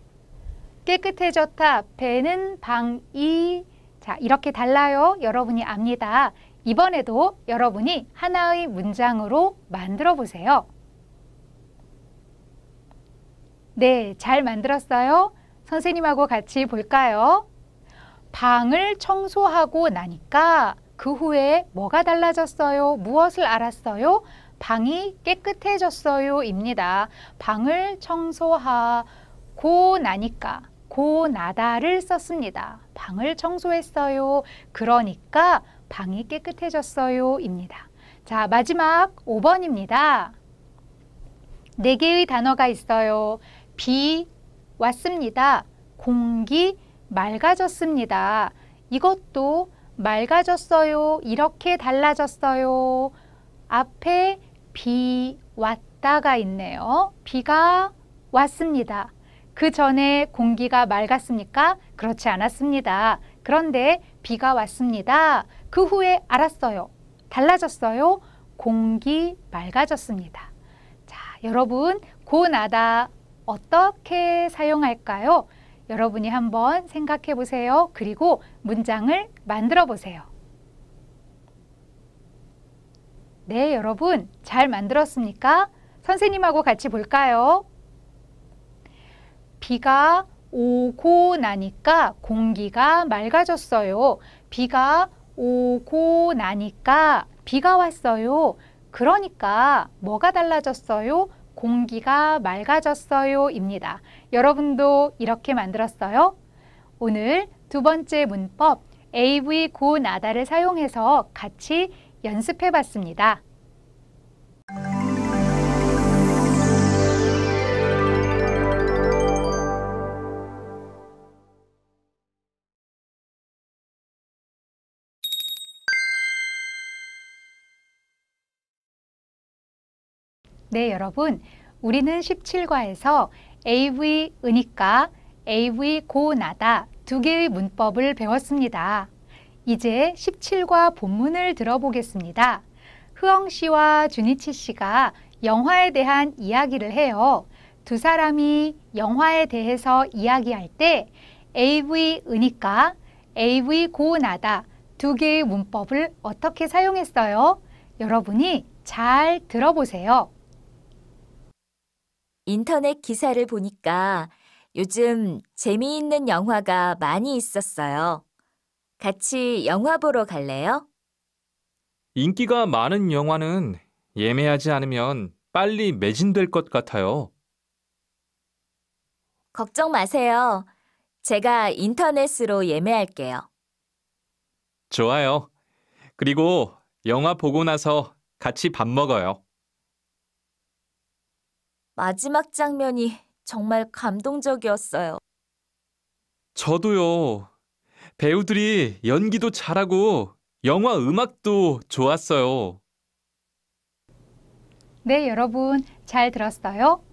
깨끗해졌다 앞에는 방이. 자, 이렇게 달라요. 여러분이 압니다. 이번에도 여러분이 하나의 문장으로 만들어 보세요. 네, 잘 만들었어요. 선생님하고 같이 볼까요? 방을 청소하고 나니까 그 후에 뭐가 달라졌어요? 무엇을 알았어요? 방이 깨끗해졌어요. 입니다. 방을 청소하고 나니까 고 나다를 썼습니다. 방을 청소했어요. 그러니까 방이 깨끗해졌어요. 입니다. 자, 마지막 5번입니다. 네 개의 단어가 있어요. 비 왔습니다. 공기 맑아졌습니다. 이것도 맑아졌어요. 이렇게 달라졌어요. 앞에 비 왔다가 있네요. 비가 왔습니다. 그 전에 공기가 맑았습니까? 그렇지 않았습니다. 그런데 비가 왔습니다. 그 후에 알았어요. 달라졌어요. 공기 맑아졌습니다. 자, 여러분, 고나다 어떻게 사용할까요? 여러분이 한번 생각해 보세요. 그리고 문장을 만들어 보세요. 네, 여러분 잘 만들었습니까? 선생님하고 같이 볼까요? 비가 오고 나니까 공기가 맑아졌어요. 비가 오고 나니까 비가 왔어요. 그러니까 뭐가 달라졌어요? 공기가 맑아졌어요 입니다. 여러분도 이렇게 만들었어요? 오늘 두 번째 문법 AV 고 나다를 사용해서 같이 연습해 봤습니다. 네, 여러분. 우리는 17과에서 AV 은니까 AV 고나다 두 개의 문법을 배웠습니다. 이제 17과 본문을 들어보겠습니다. 흐엉 씨와 주니치 씨가 영화에 대한 이야기를 해요. 두 사람이 영화에 대해서 이야기할 때 AV 은니까 AV 고나다 두 개의 문법을 어떻게 사용했어요? 여러분이 잘 들어보세요. 인터넷 기사를 보니까 요즘 재미있는 영화가 많이 있었어요. 같이 영화 보러 갈래요? 인기가 많은 영화는 예매하지 않으면 빨리 매진될 것 같아요. 걱정 마세요. 제가 인터넷으로 예매할게요. 좋아요. 그리고 영화 보고 나서 같이 밥 먹어요. 마지막 장면이 정말 감동적이었어요. 저도요. 배우들이 연기도 잘하고 영화 음악도 좋았어요. 네, 여러분 잘 들었어요?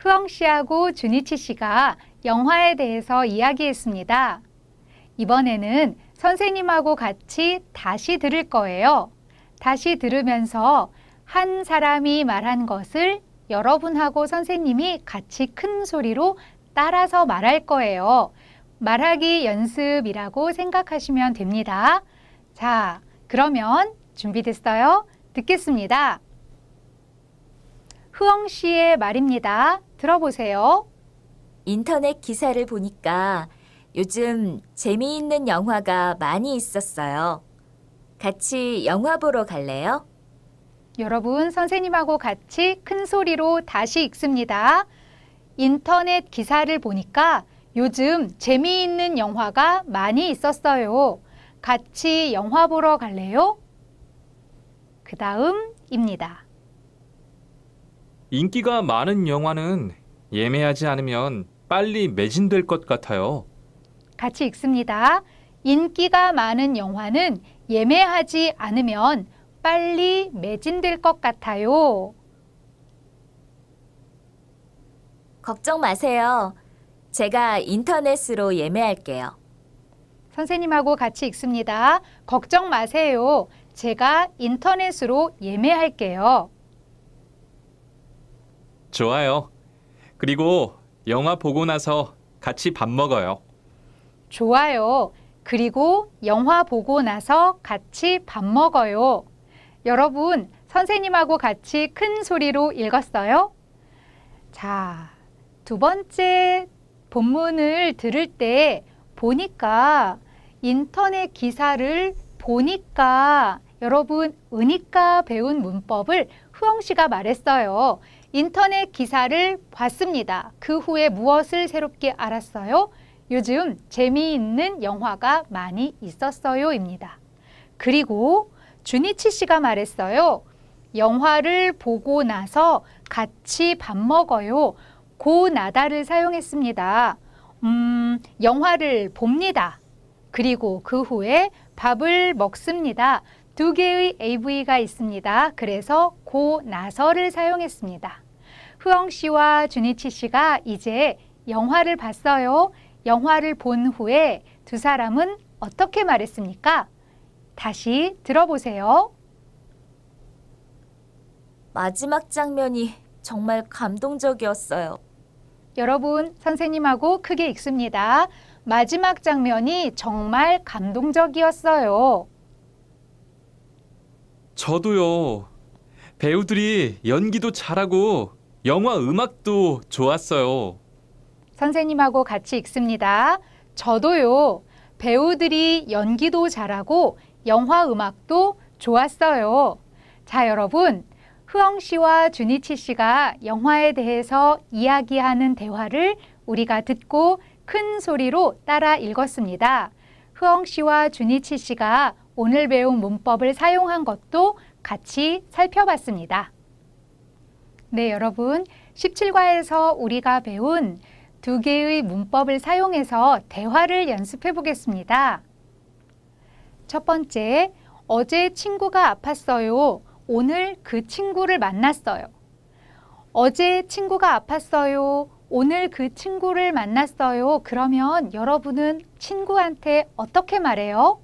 후영 씨하고 준희치 씨가 영화에 대해서 이야기했습니다. 이번에는 선생님하고 같이 다시 들을 거예요. 다시 들으면서 한 사람이 말한 것을 여러분하고 선생님이 같이 큰 소리로 따라서 말할 거예요. 말하기 연습이라고 생각하시면 됩니다. 자, 그러면 준비됐어요? 듣겠습니다. 흐엉 씨의 말입니다. 들어보세요. 인터넷 기사를 보니까 요즘 재미있는 영화가 많이 있었어요. 같이 영화 보러 갈래요? 여러분, 선생님하고 같이 큰 소리로 다시 읽습니다. 인터넷 기사를 보니까 요즘 재미있는 영화가 많이 있었어요. 같이 영화 보러 갈래요? 그 다음입니다. 인기가 많은 영화는 예매하지 않으면 빨리 매진될 것 같아요. 같이 읽습니다. 인기가 많은 영화는 예매하지 않으면 빨리 매진될 것 같아요. 걱정 마세요. 제가 인터넷으로 예매할게요. 선생님하고 같이 읽습니다. 걱정 마세요. 제가 인터넷으로 예매할게요. 좋아요. 그리고 영화 보고 나서 같이 밥 먹어요. 좋아요. 그리고 영화 보고 나서 같이 밥 먹어요. 여러분, 선생님하고 같이 큰 소리로 읽었어요? 자, 두 번째 본문을 들을 때 보니까 인터넷 기사를 보니까 여러분 으니까 배운 문법을 후영 씨가 말했어요. 인터넷 기사를 봤습니다. 그 후에 무엇을 새롭게 알았어요? 요즘 재미있는 영화가 많이 있었어요입니다. 그리고 주니치 씨가 말했어요. 영화를 보고 나서 같이 밥 먹어요. 고 나다를 사용했습니다. 음, 영화를 봅니다. 그리고 그 후에 밥을 먹습니다. 두 개의 AV가 있습니다. 그래서 고 나서를 사용했습니다. 후영 씨와 준희치 씨가 이제 영화를 봤어요. 영화를 본 후에 두 사람은 어떻게 말했습니까? 다시 들어보세요. 마지막 장면이 정말 감동적이었어요. 여러분, 선생님하고 크게 읽습니다. 마지막 장면이 정말 감동적이었어요. 저도요. 배우들이 연기도 잘하고 영화 음악도 좋았어요. 선생님하고 같이 읽습니다. 저도요. 배우들이 연기도 잘하고 영화 음악도 좋았어요. 자, 여러분. 흐엉 씨와 주니치 씨가 영화에 대해서 이야기하는 대화를 우리가 듣고 큰 소리로 따라 읽었습니다. 흐엉 씨와 주니치 씨가 오늘 배운 문법을 사용한 것도 같이 살펴봤습니다. 네, 여러분. 17과에서 우리가 배운 두 개의 문법을 사용해서 대화를 연습해 보겠습니다. 첫 번째, 어제 친구가 아팠어요. 오늘 그 친구를 만났어요. 어제 친구가 아팠어요. 오늘 그 친구를 만났어요. 그러면 여러분은 친구한테 어떻게 말해요?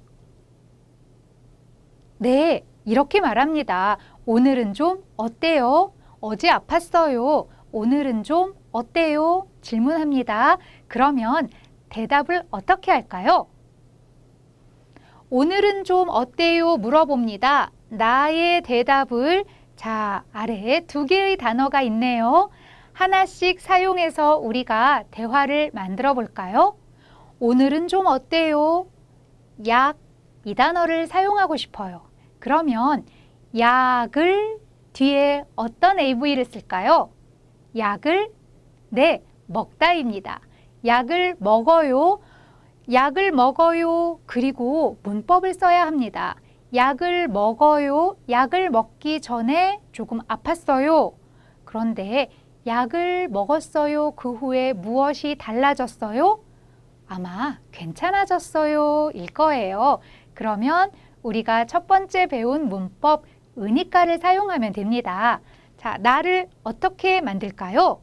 네, 이렇게 말합니다. 오늘은 좀 어때요? 어제 아팠어요. 오늘은 좀 어때요? 질문합니다. 그러면 대답을 어떻게 할까요? 오늘은 좀 어때요? 물어봅니다. 나의 대답을 자, 아래에 두 개의 단어가 있네요. 하나씩 사용해서 우리가 대화를 만들어 볼까요? 오늘은 좀 어때요? 약, 이 단어를 사용하고 싶어요. 그러면 약을 뒤에 어떤 AV를 쓸까요? 약을, 네, 먹다입니다. 약을 먹어요. 약을 먹어요. 그리고 문법을 써야 합니다. 약을 먹어요. 약을 먹기 전에 조금 아팠어요. 그런데 약을 먹었어요. 그 후에 무엇이 달라졌어요? 아마 괜찮아졌어요. 일 거예요. 그러면 우리가 첫 번째 배운 문법 은이가를 사용하면 됩니다. 자, 나를 어떻게 만들까요?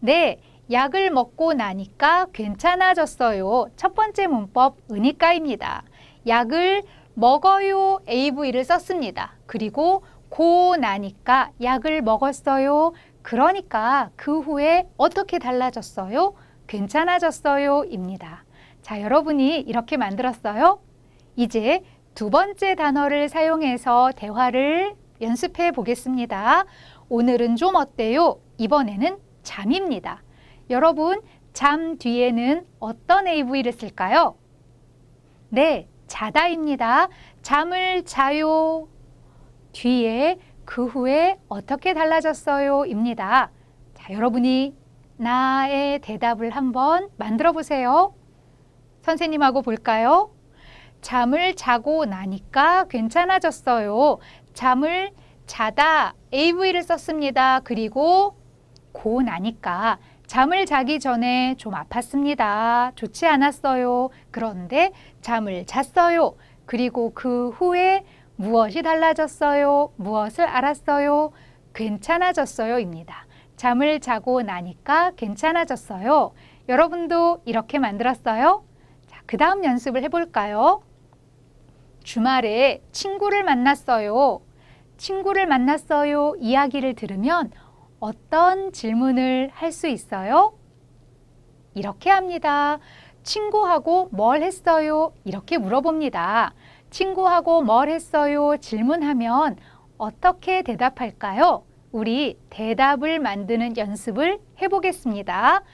네, 약을 먹고 나니까 괜찮아졌어요. 첫 번째 문법 은니까입니다 약을 먹어요 AV를 썼습니다. 그리고 고 나니까 약을 먹었어요. 그러니까 그 후에 어떻게 달라졌어요? 괜찮아졌어요 입니다. 자, 여러분이 이렇게 만들었어요. 이제 두 번째 단어를 사용해서 대화를 연습해 보겠습니다. 오늘은 좀 어때요? 이번에는 잠입니다. 여러분, 잠 뒤에는 어떤 AV를 쓸까요? 네, 자다입니다. 잠을 자요. 뒤에 그 후에 어떻게 달라졌어요? 입니다. 자, 여러분이 나의 대답을 한번 만들어 보세요. 선생님하고 볼까요? 잠을 자고 나니까 괜찮아졌어요. 잠을 자다 AV를 썼습니다. 그리고 고 나니까 잠을 자기 전에 좀 아팠습니다. 좋지 않았어요. 그런데 잠을 잤어요. 그리고 그 후에 무엇이 달라졌어요? 무엇을 알았어요? 괜찮아졌어요. 입니다. 잠을 자고 나니까 괜찮아졌어요. 여러분도 이렇게 만들었어요? 자, 그 다음 연습을 해볼까요? 주말에 친구를 만났어요. 친구를 만났어요. 이야기를 들으면 어떤 질문을 할 수 있어요? 이렇게 합니다. 친구하고 뭘 했어요? 이렇게 물어봅니다. 친구하고 뭘 했어요? 질문하면 어떻게 대답할까요? 우리 대답을 만드는 연습을 해보겠습니다.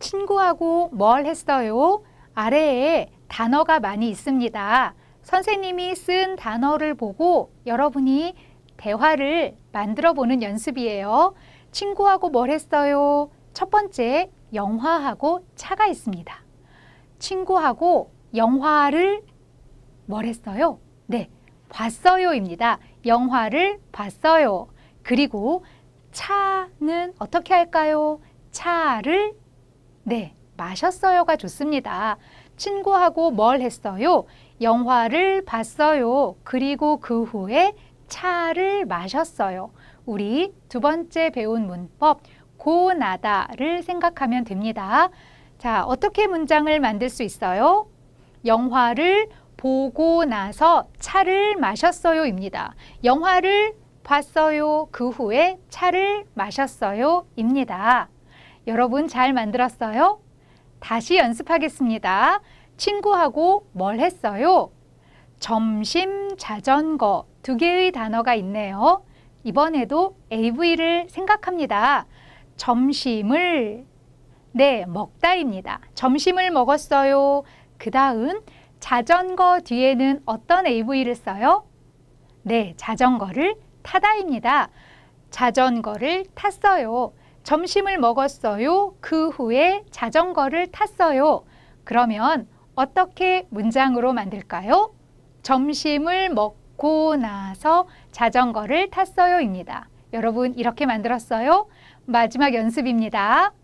친구하고 뭘 했어요? 아래에 단어가 많이 있습니다. 선생님이 쓴 단어를 보고 여러분이 대화를 만들어 보는 연습이에요. 친구하고 뭘 했어요? 첫 번째, 영화하고 차가 있습니다. 친구하고 영화를 뭘 했어요? 네, 봤어요입니다. 영화를 봤어요. 그리고 차는 어떻게 할까요? 차를 네, 마셨어요가 좋습니다. 친구하고 뭘 했어요? 영화를 봤어요. 그리고 그 후에 차를 마셨어요. 우리 두 번째 배운 문법 고나다를 생각하면 됩니다. 자, 어떻게 문장을 만들 수 있어요? 영화를 보고 나서 차를 마셨어요입니다. 영화를 봤어요. 그 후에 차를 마셨어요입니다. 여러분 잘 만들었어요? 다시 연습하겠습니다. 친구하고 뭘 했어요? 점심, 자전거 두 개의 단어가 있네요. 이번에도 AV를 생각합니다. 점심을 네, 먹다입니다. 점심을 먹었어요. 그 다음 자전거 뒤에는 어떤 AV를 써요? 네, 자전거를 타다입니다. 자전거를 탔어요. 점심을 먹었어요. 그 후에 자전거를 탔어요. 그러면 어떻게 문장으로 만들까요? 점심을 먹고 나서 자전거를 탔어요입니다. 여러분 이렇게 만들었어요. 마지막 연습입니다.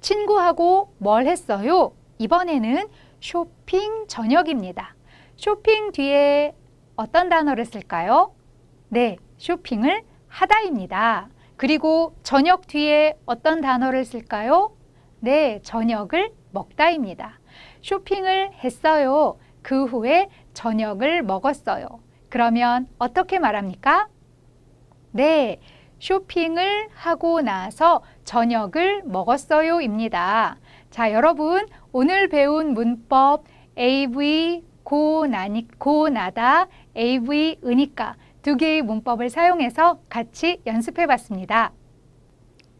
친구하고 뭘 했어요? 이번에는 쇼핑 저녁입니다. 쇼핑 뒤에 어떤 단어를 쓸까요? 네, 쇼핑을 하다입니다. 그리고 저녁 뒤에 어떤 단어를 쓸까요? 네, 저녁을 먹다입니다. 쇼핑을 했어요. 그 후에 저녁을 먹었어요. 그러면 어떻게 말합니까? 네, 쇼핑을 하고 나서 저녁을 먹었어요입니다. 자, 여러분 오늘 배운 문법 AV 고나니 고나다 AV 은니까 두 개의 문법을 사용해서 같이 연습해 봤습니다.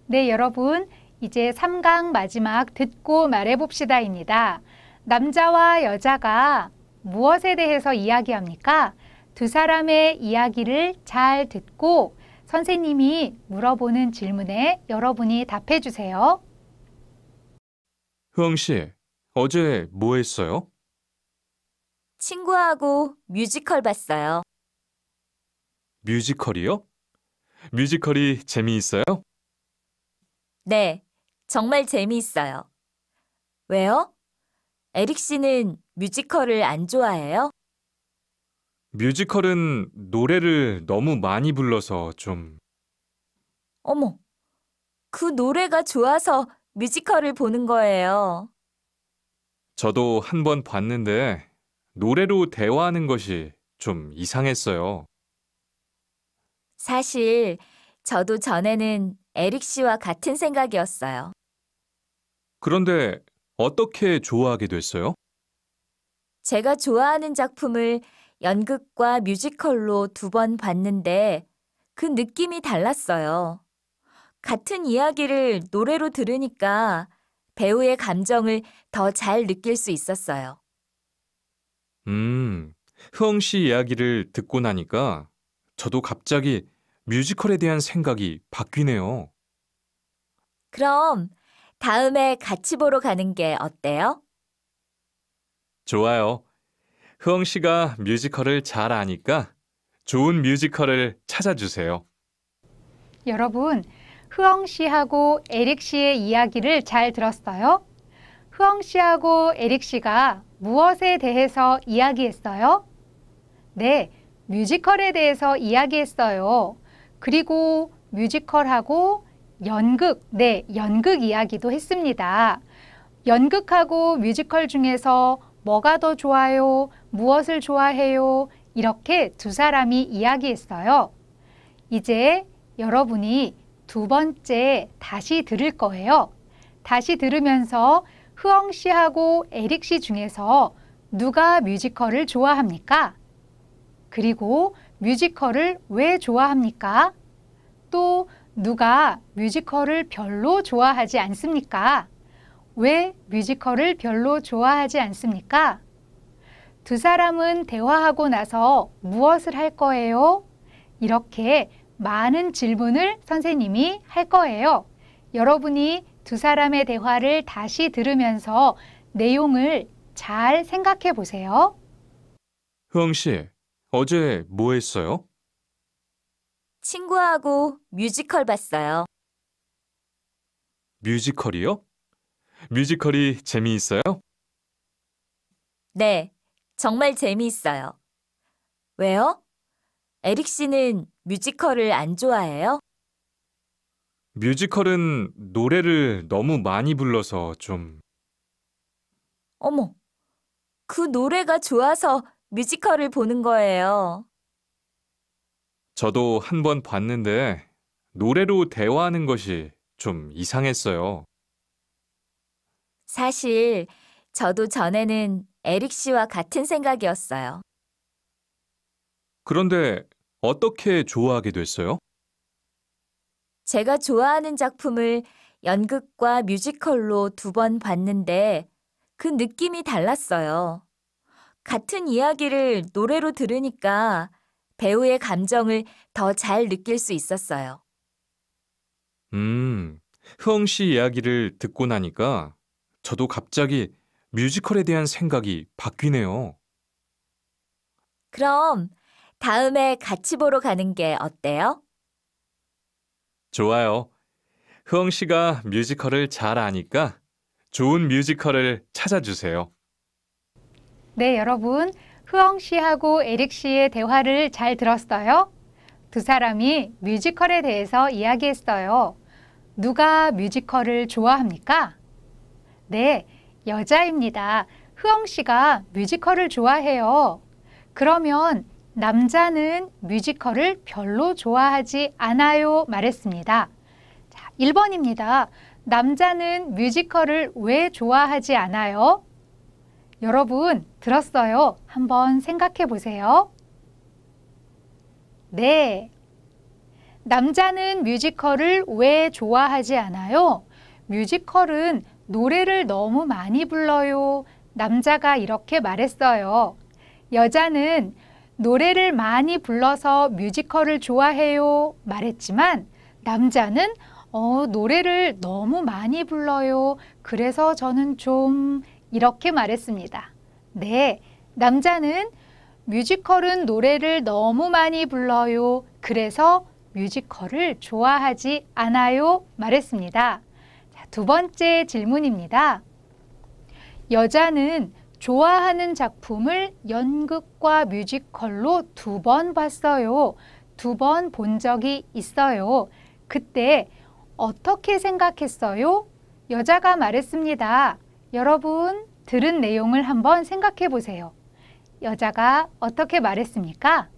네, 여러분 이제 3강 마지막 듣고 말해 봅시다입니다. 남자와 여자가 무엇에 대해서 이야기합니까? 두 사람의 이야기를 잘 듣고 선생님이 물어보는 질문에 여러분이 답해 주세요. 효영 씨, 어제 뭐 했어요? 친구하고 뮤지컬 봤어요. 뮤지컬이요? 뮤지컬이 재미있어요? 네, 정말 재미있어요. 왜요? 에릭 씨는 뮤지컬을 안 좋아해요? 뮤지컬은 노래를 너무 많이 불러서 좀 어머, 그 노래가 좋아서 뮤지컬을 보는 거예요. 저도 한 번 봤는데 노래로 대화하는 것이 좀 이상했어요. 사실 저도 전에는 에릭 씨와 같은 생각이었어요. 그런데 어떻게 좋아하게 됐어요? 제가 좋아하는 작품을 연극과 뮤지컬로 두 번 봤는데 그 느낌이 달랐어요. 같은 이야기를 노래로 들으니까 배우의 감정을 더 잘 느낄 수 있었어요. 음, 흐엉 씨 이야기를 듣고 나니까 저도 갑자기 뮤지컬에 대한 생각이 바뀌네요. 그럼 다음에 같이 보러 가는 게 어때요? 좋아요. 흐엉 씨가 뮤지컬을 잘 아니까 좋은 뮤지컬을 찾아주세요. 여러분, 흐엉 씨하고 에릭 씨의 이야기를 잘 들었어요? 흐엉 씨하고 에릭 씨가 무엇에 대해서 이야기했어요? 네, 뮤지컬에 대해서 이야기했어요. 그리고 뮤지컬하고 연극, 네, 연극 이야기도 했습니다. 연극하고 뮤지컬 중에서 뭐가 더 좋아요? 무엇을 좋아해요? 이렇게 두 사람이 이야기했어요. 이제 여러분이 두 번째 다시 들을 거예요. 다시 들으면서 흐엉 씨하고 에릭 씨 중에서 누가 뮤지컬을 좋아합니까? 그리고 뮤지컬을 왜 좋아합니까? 또 누가 뮤지컬을 별로 좋아하지 않습니까? 왜 뮤지컬을 별로 좋아하지 않습니까? 두 사람은 대화하고 나서 무엇을 할 거예요? 이렇게 많은 질문을 선생님이 할 거예요. 여러분이 두 사람의 대화를 다시 들으면서 내용을 잘 생각해 보세요. 효영 씨, 어제 뭐 했어요? 친구하고 뮤지컬 봤어요. 뮤지컬이요? 뮤지컬이 재미있어요? 네, 정말 재미있어요. 왜요? 에릭 씨는 뮤지컬을 안 좋아해요? 뮤지컬은 노래를 너무 많이 불러서 좀 어머, 그 노래가 좋아서 뮤지컬을 보는 거예요. 저도 한 번 봤는데 노래로 대화하는 것이 좀 이상했어요. 사실 저도 전에는 에릭 씨와 같은 생각이었어요. 그런데 어떻게 좋아하게 됐어요? 제가 좋아하는 작품을 연극과 뮤지컬로 두 번 봤는데 그 느낌이 달랐어요. 같은 이야기를 노래로 들으니까 배우의 감정을 더 잘 느낄 수 있었어요. 음, 흐씨 이야기를 듣고 나니까 저도 갑자기 뮤지컬에 대한 생각이 바뀌네요. 그럼 다음에 같이 보러 가는 게 어때요? 좋아요. 흐엉 씨가 뮤지컬을 잘 아니까 좋은 뮤지컬을 찾아주세요. 네, 여러분. 흐엉 씨하고 에릭 씨의 대화를 잘 들었어요? 두 사람이 뮤지컬에 대해서 이야기했어요. 누가 뮤지컬을 좋아합니까? 네, 여자입니다. 흐엉 씨가 뮤지컬을 좋아해요. 그러면 남자는 뮤지컬을 별로 좋아하지 않아요. 말했습니다. 자, 1번입니다. 남자는 뮤지컬을 왜 좋아하지 않아요? 여러분, 들었어요? 한번 생각해 보세요. 네. 남자는 뮤지컬을 왜 좋아하지 않아요? 뮤지컬은 노래를 너무 많이 불러요. 남자가 이렇게 말했어요. 여자는 노래를 많이 불러서 뮤지컬을 좋아해요. 말했지만 남자는 어, 노래를 너무 많이 불러요. 그래서 저는 좀 이렇게 말했습니다. 네, 남자는 뮤지컬은 노래를 너무 많이 불러요. 그래서 뮤지컬을 좋아하지 않아요. 말했습니다. 두 번째 질문입니다. 여자는 좋아하는 작품을 연극과 뮤지컬로 두 번 봤어요. 두 번 본 적이 있어요. 그때 어떻게 생각했어요? 여자가 말했습니다. 여러분 들은 내용을 한번 생각해 보세요. 여자가 어떻게 말했습니까?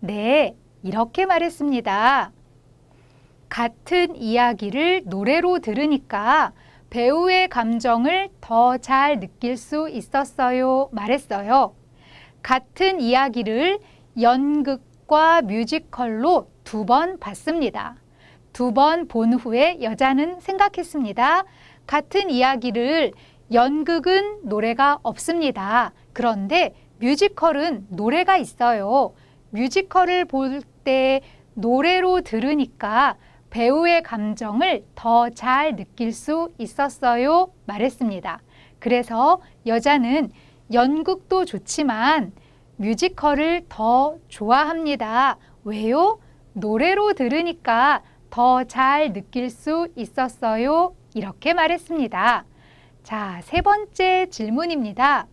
네, 이렇게 말했습니다. 같은 이야기를 노래로 들으니까 배우의 감정을 더 잘 느낄 수 있었어요. 말했어요. 같은 이야기를 연극과 뮤지컬로 두 번 봤습니다. 두 번 본 후에 여자는 생각했습니다. 같은 이야기를 연극은 노래가 없습니다. 그런데 뮤지컬은 노래가 있어요. 뮤지컬을 볼 때 노래로 들으니까 배우의 감정을 더 잘 느낄 수 있었어요 말했습니다. 그래서 여자는 연극도 좋지만 뮤지컬을 더 좋아합니다. 왜요? 노래로 들으니까 더 잘 느낄 수 있었어요. 이렇게 말했습니다. 자, 세 번째 질문입니다.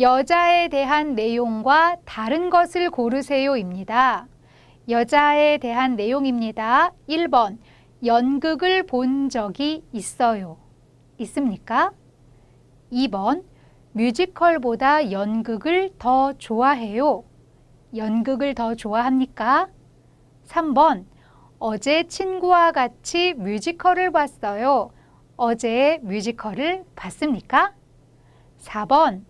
여자에 대한 내용과 다른 것을 고르세요입니다. 여자에 대한 내용입니다. 1번 연극을 본 적이 있어요. 있습니까? 2번 뮤지컬보다 연극을 더 좋아해요. 연극을 더 좋아합니까? 3번 어제 친구와 같이 뮤지컬을 봤어요. 어제 뮤지컬을 봤습니까? 4번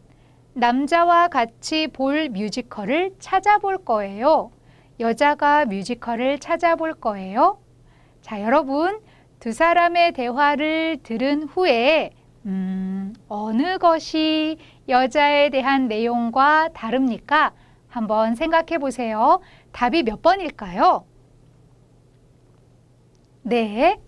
남자와 같이 볼 뮤지컬을 찾아볼 거예요. 여자가 뮤지컬을 찾아볼 거예요. 자, 여러분 두 사람의 대화를 들은 후에 음, 어느 것이 여자에 대한 내용과 다릅니까? 한번 생각해 보세요. 답이 몇 번일까요? 네,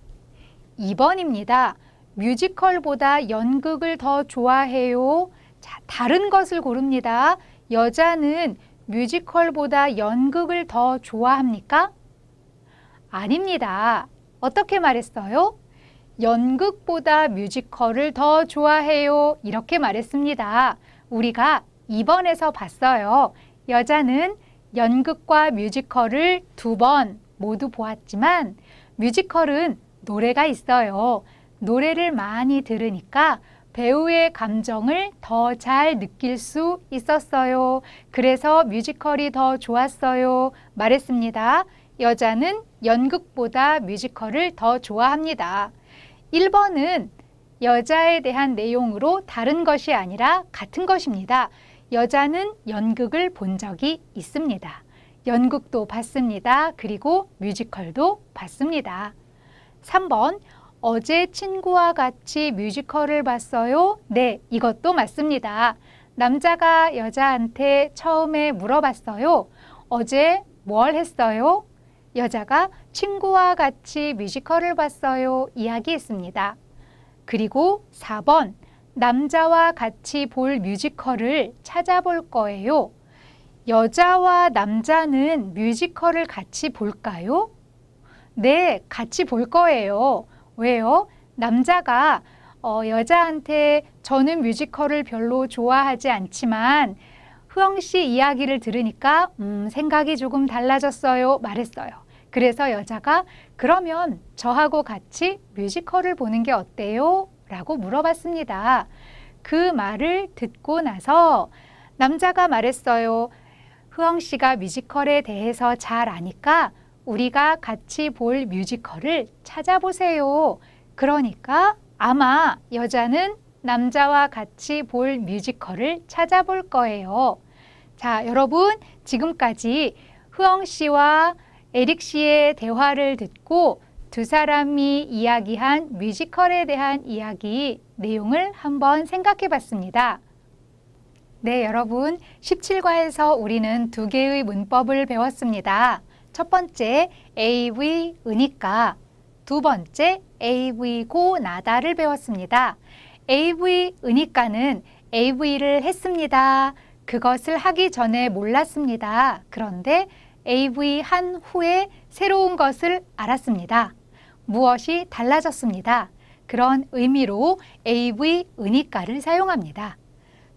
2번입니다. 뮤지컬보다 연극을 더 좋아해요. 자, 다른 것을 고릅니다. 여자는 뮤지컬보다 연극을 더 좋아합니까? 아닙니다. 어떻게 말했어요? 연극보다 뮤지컬을 더 좋아해요. 이렇게 말했습니다. 우리가 2번에서 봤어요. 여자는 연극과 뮤지컬을 두 번 모두 보았지만 뮤지컬은 노래가 있어요. 노래를 많이 들으니까 배우의 감정을 더 잘 느낄 수 있었어요. 그래서 뮤지컬이 더 좋았어요. 말했습니다. 여자는 연극보다 뮤지컬을 더 좋아합니다. 1번은 여자에 대한 내용으로 다른 것이 아니라 같은 것입니다. 여자는 연극을 본 적이 있습니다. 연극도 봤습니다. 그리고 뮤지컬도 봤습니다. 3번 어제 친구와 같이 뮤지컬을 봤어요? 네, 이것도 맞습니다. 남자가 여자한테 처음에 물어봤어요. 어제 뭘 했어요? 여자가 친구와 같이 뮤지컬을 봤어요. 이야기했습니다. 그리고 4번, 남자와 같이 볼 뮤지컬을 찾아볼 거예요. 여자와 남자는 뮤지컬을 같이 볼까요? 네, 같이 볼 거예요. 왜요? 남자가 어, 여자한테 저는 뮤지컬을 별로 좋아하지 않지만 흐엉 씨 이야기를 들으니까 음, 생각이 조금 달라졌어요 말했어요. 그래서 여자가 그러면 저하고 같이 뮤지컬을 보는 게 어때요? 라고 물어봤습니다. 그 말을 듣고 나서 남자가 말했어요. 흐엉 씨가 뮤지컬에 대해서 잘 아니까 우리가 같이 볼 뮤지컬을 찾아보세요. 그러니까 아마 여자는 남자와 같이 볼 뮤지컬을 찾아볼 거예요. 자, 여러분 지금까지 흐엉 씨와 에릭 씨의 대화를 듣고 두 사람이 이야기한 뮤지컬에 대한 이야기 내용을 한번 생각해 봤습니다. 네, 여러분 17과에서 우리는 두 개의 문법을 배웠습니다. 첫 번째 AV 은이까, 두 번째 AV고 나다를 배웠습니다. AV 은이까는 AV를 했습니다. 그것을 하기 전에 몰랐습니다. 그런데 AV 한 후에 새로운 것을 알았습니다. 무엇이 달라졌습니다. 그런 의미로 AV 은이가를 사용합니다.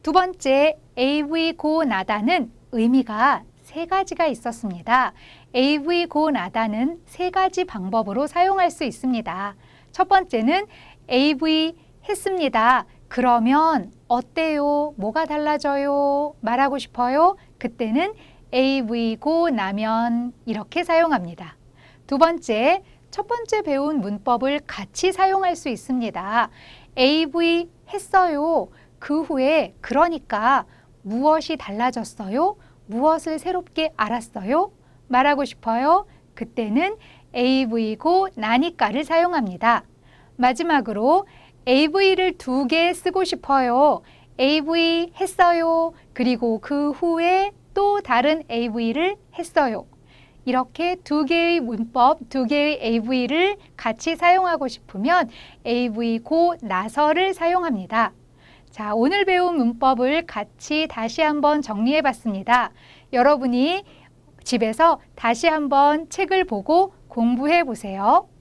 두 번째 AV 고 나다는 의미가 세 가지가 있었습니다. AV 고 나다는 세 가지 방법으로 사용할 수 있습니다. 첫 번째는 AV 했습니다. 그러면 어때요? 뭐가 달라져요? 말하고 싶어요? 그때는 AV 고 나면 이렇게 사용합니다. 두 번째, 첫 번째 배운 문법을 같이 사용할 수 있습니다. AV 했어요. 그 후에 그러니까 무엇이 달라졌어요? 무엇을 새롭게 알았어요? 말하고 싶어요. 그때는 AV고 나니까를 사용합니다. 마지막으로 AV를 두 개 쓰고 싶어요. AV 했어요. 그리고 그 후에 또 다른 AV를 했어요. 이렇게 두 개의 문법, 두 개의 AV를 같이 사용하고 싶으면 AV 고 나서를 사용합니다. 자, 오늘 배운 문법을 같이 다시 한번 정리해 봤습니다. 여러분이 집에서 다시 한번 책을 보고 공부해 보세요.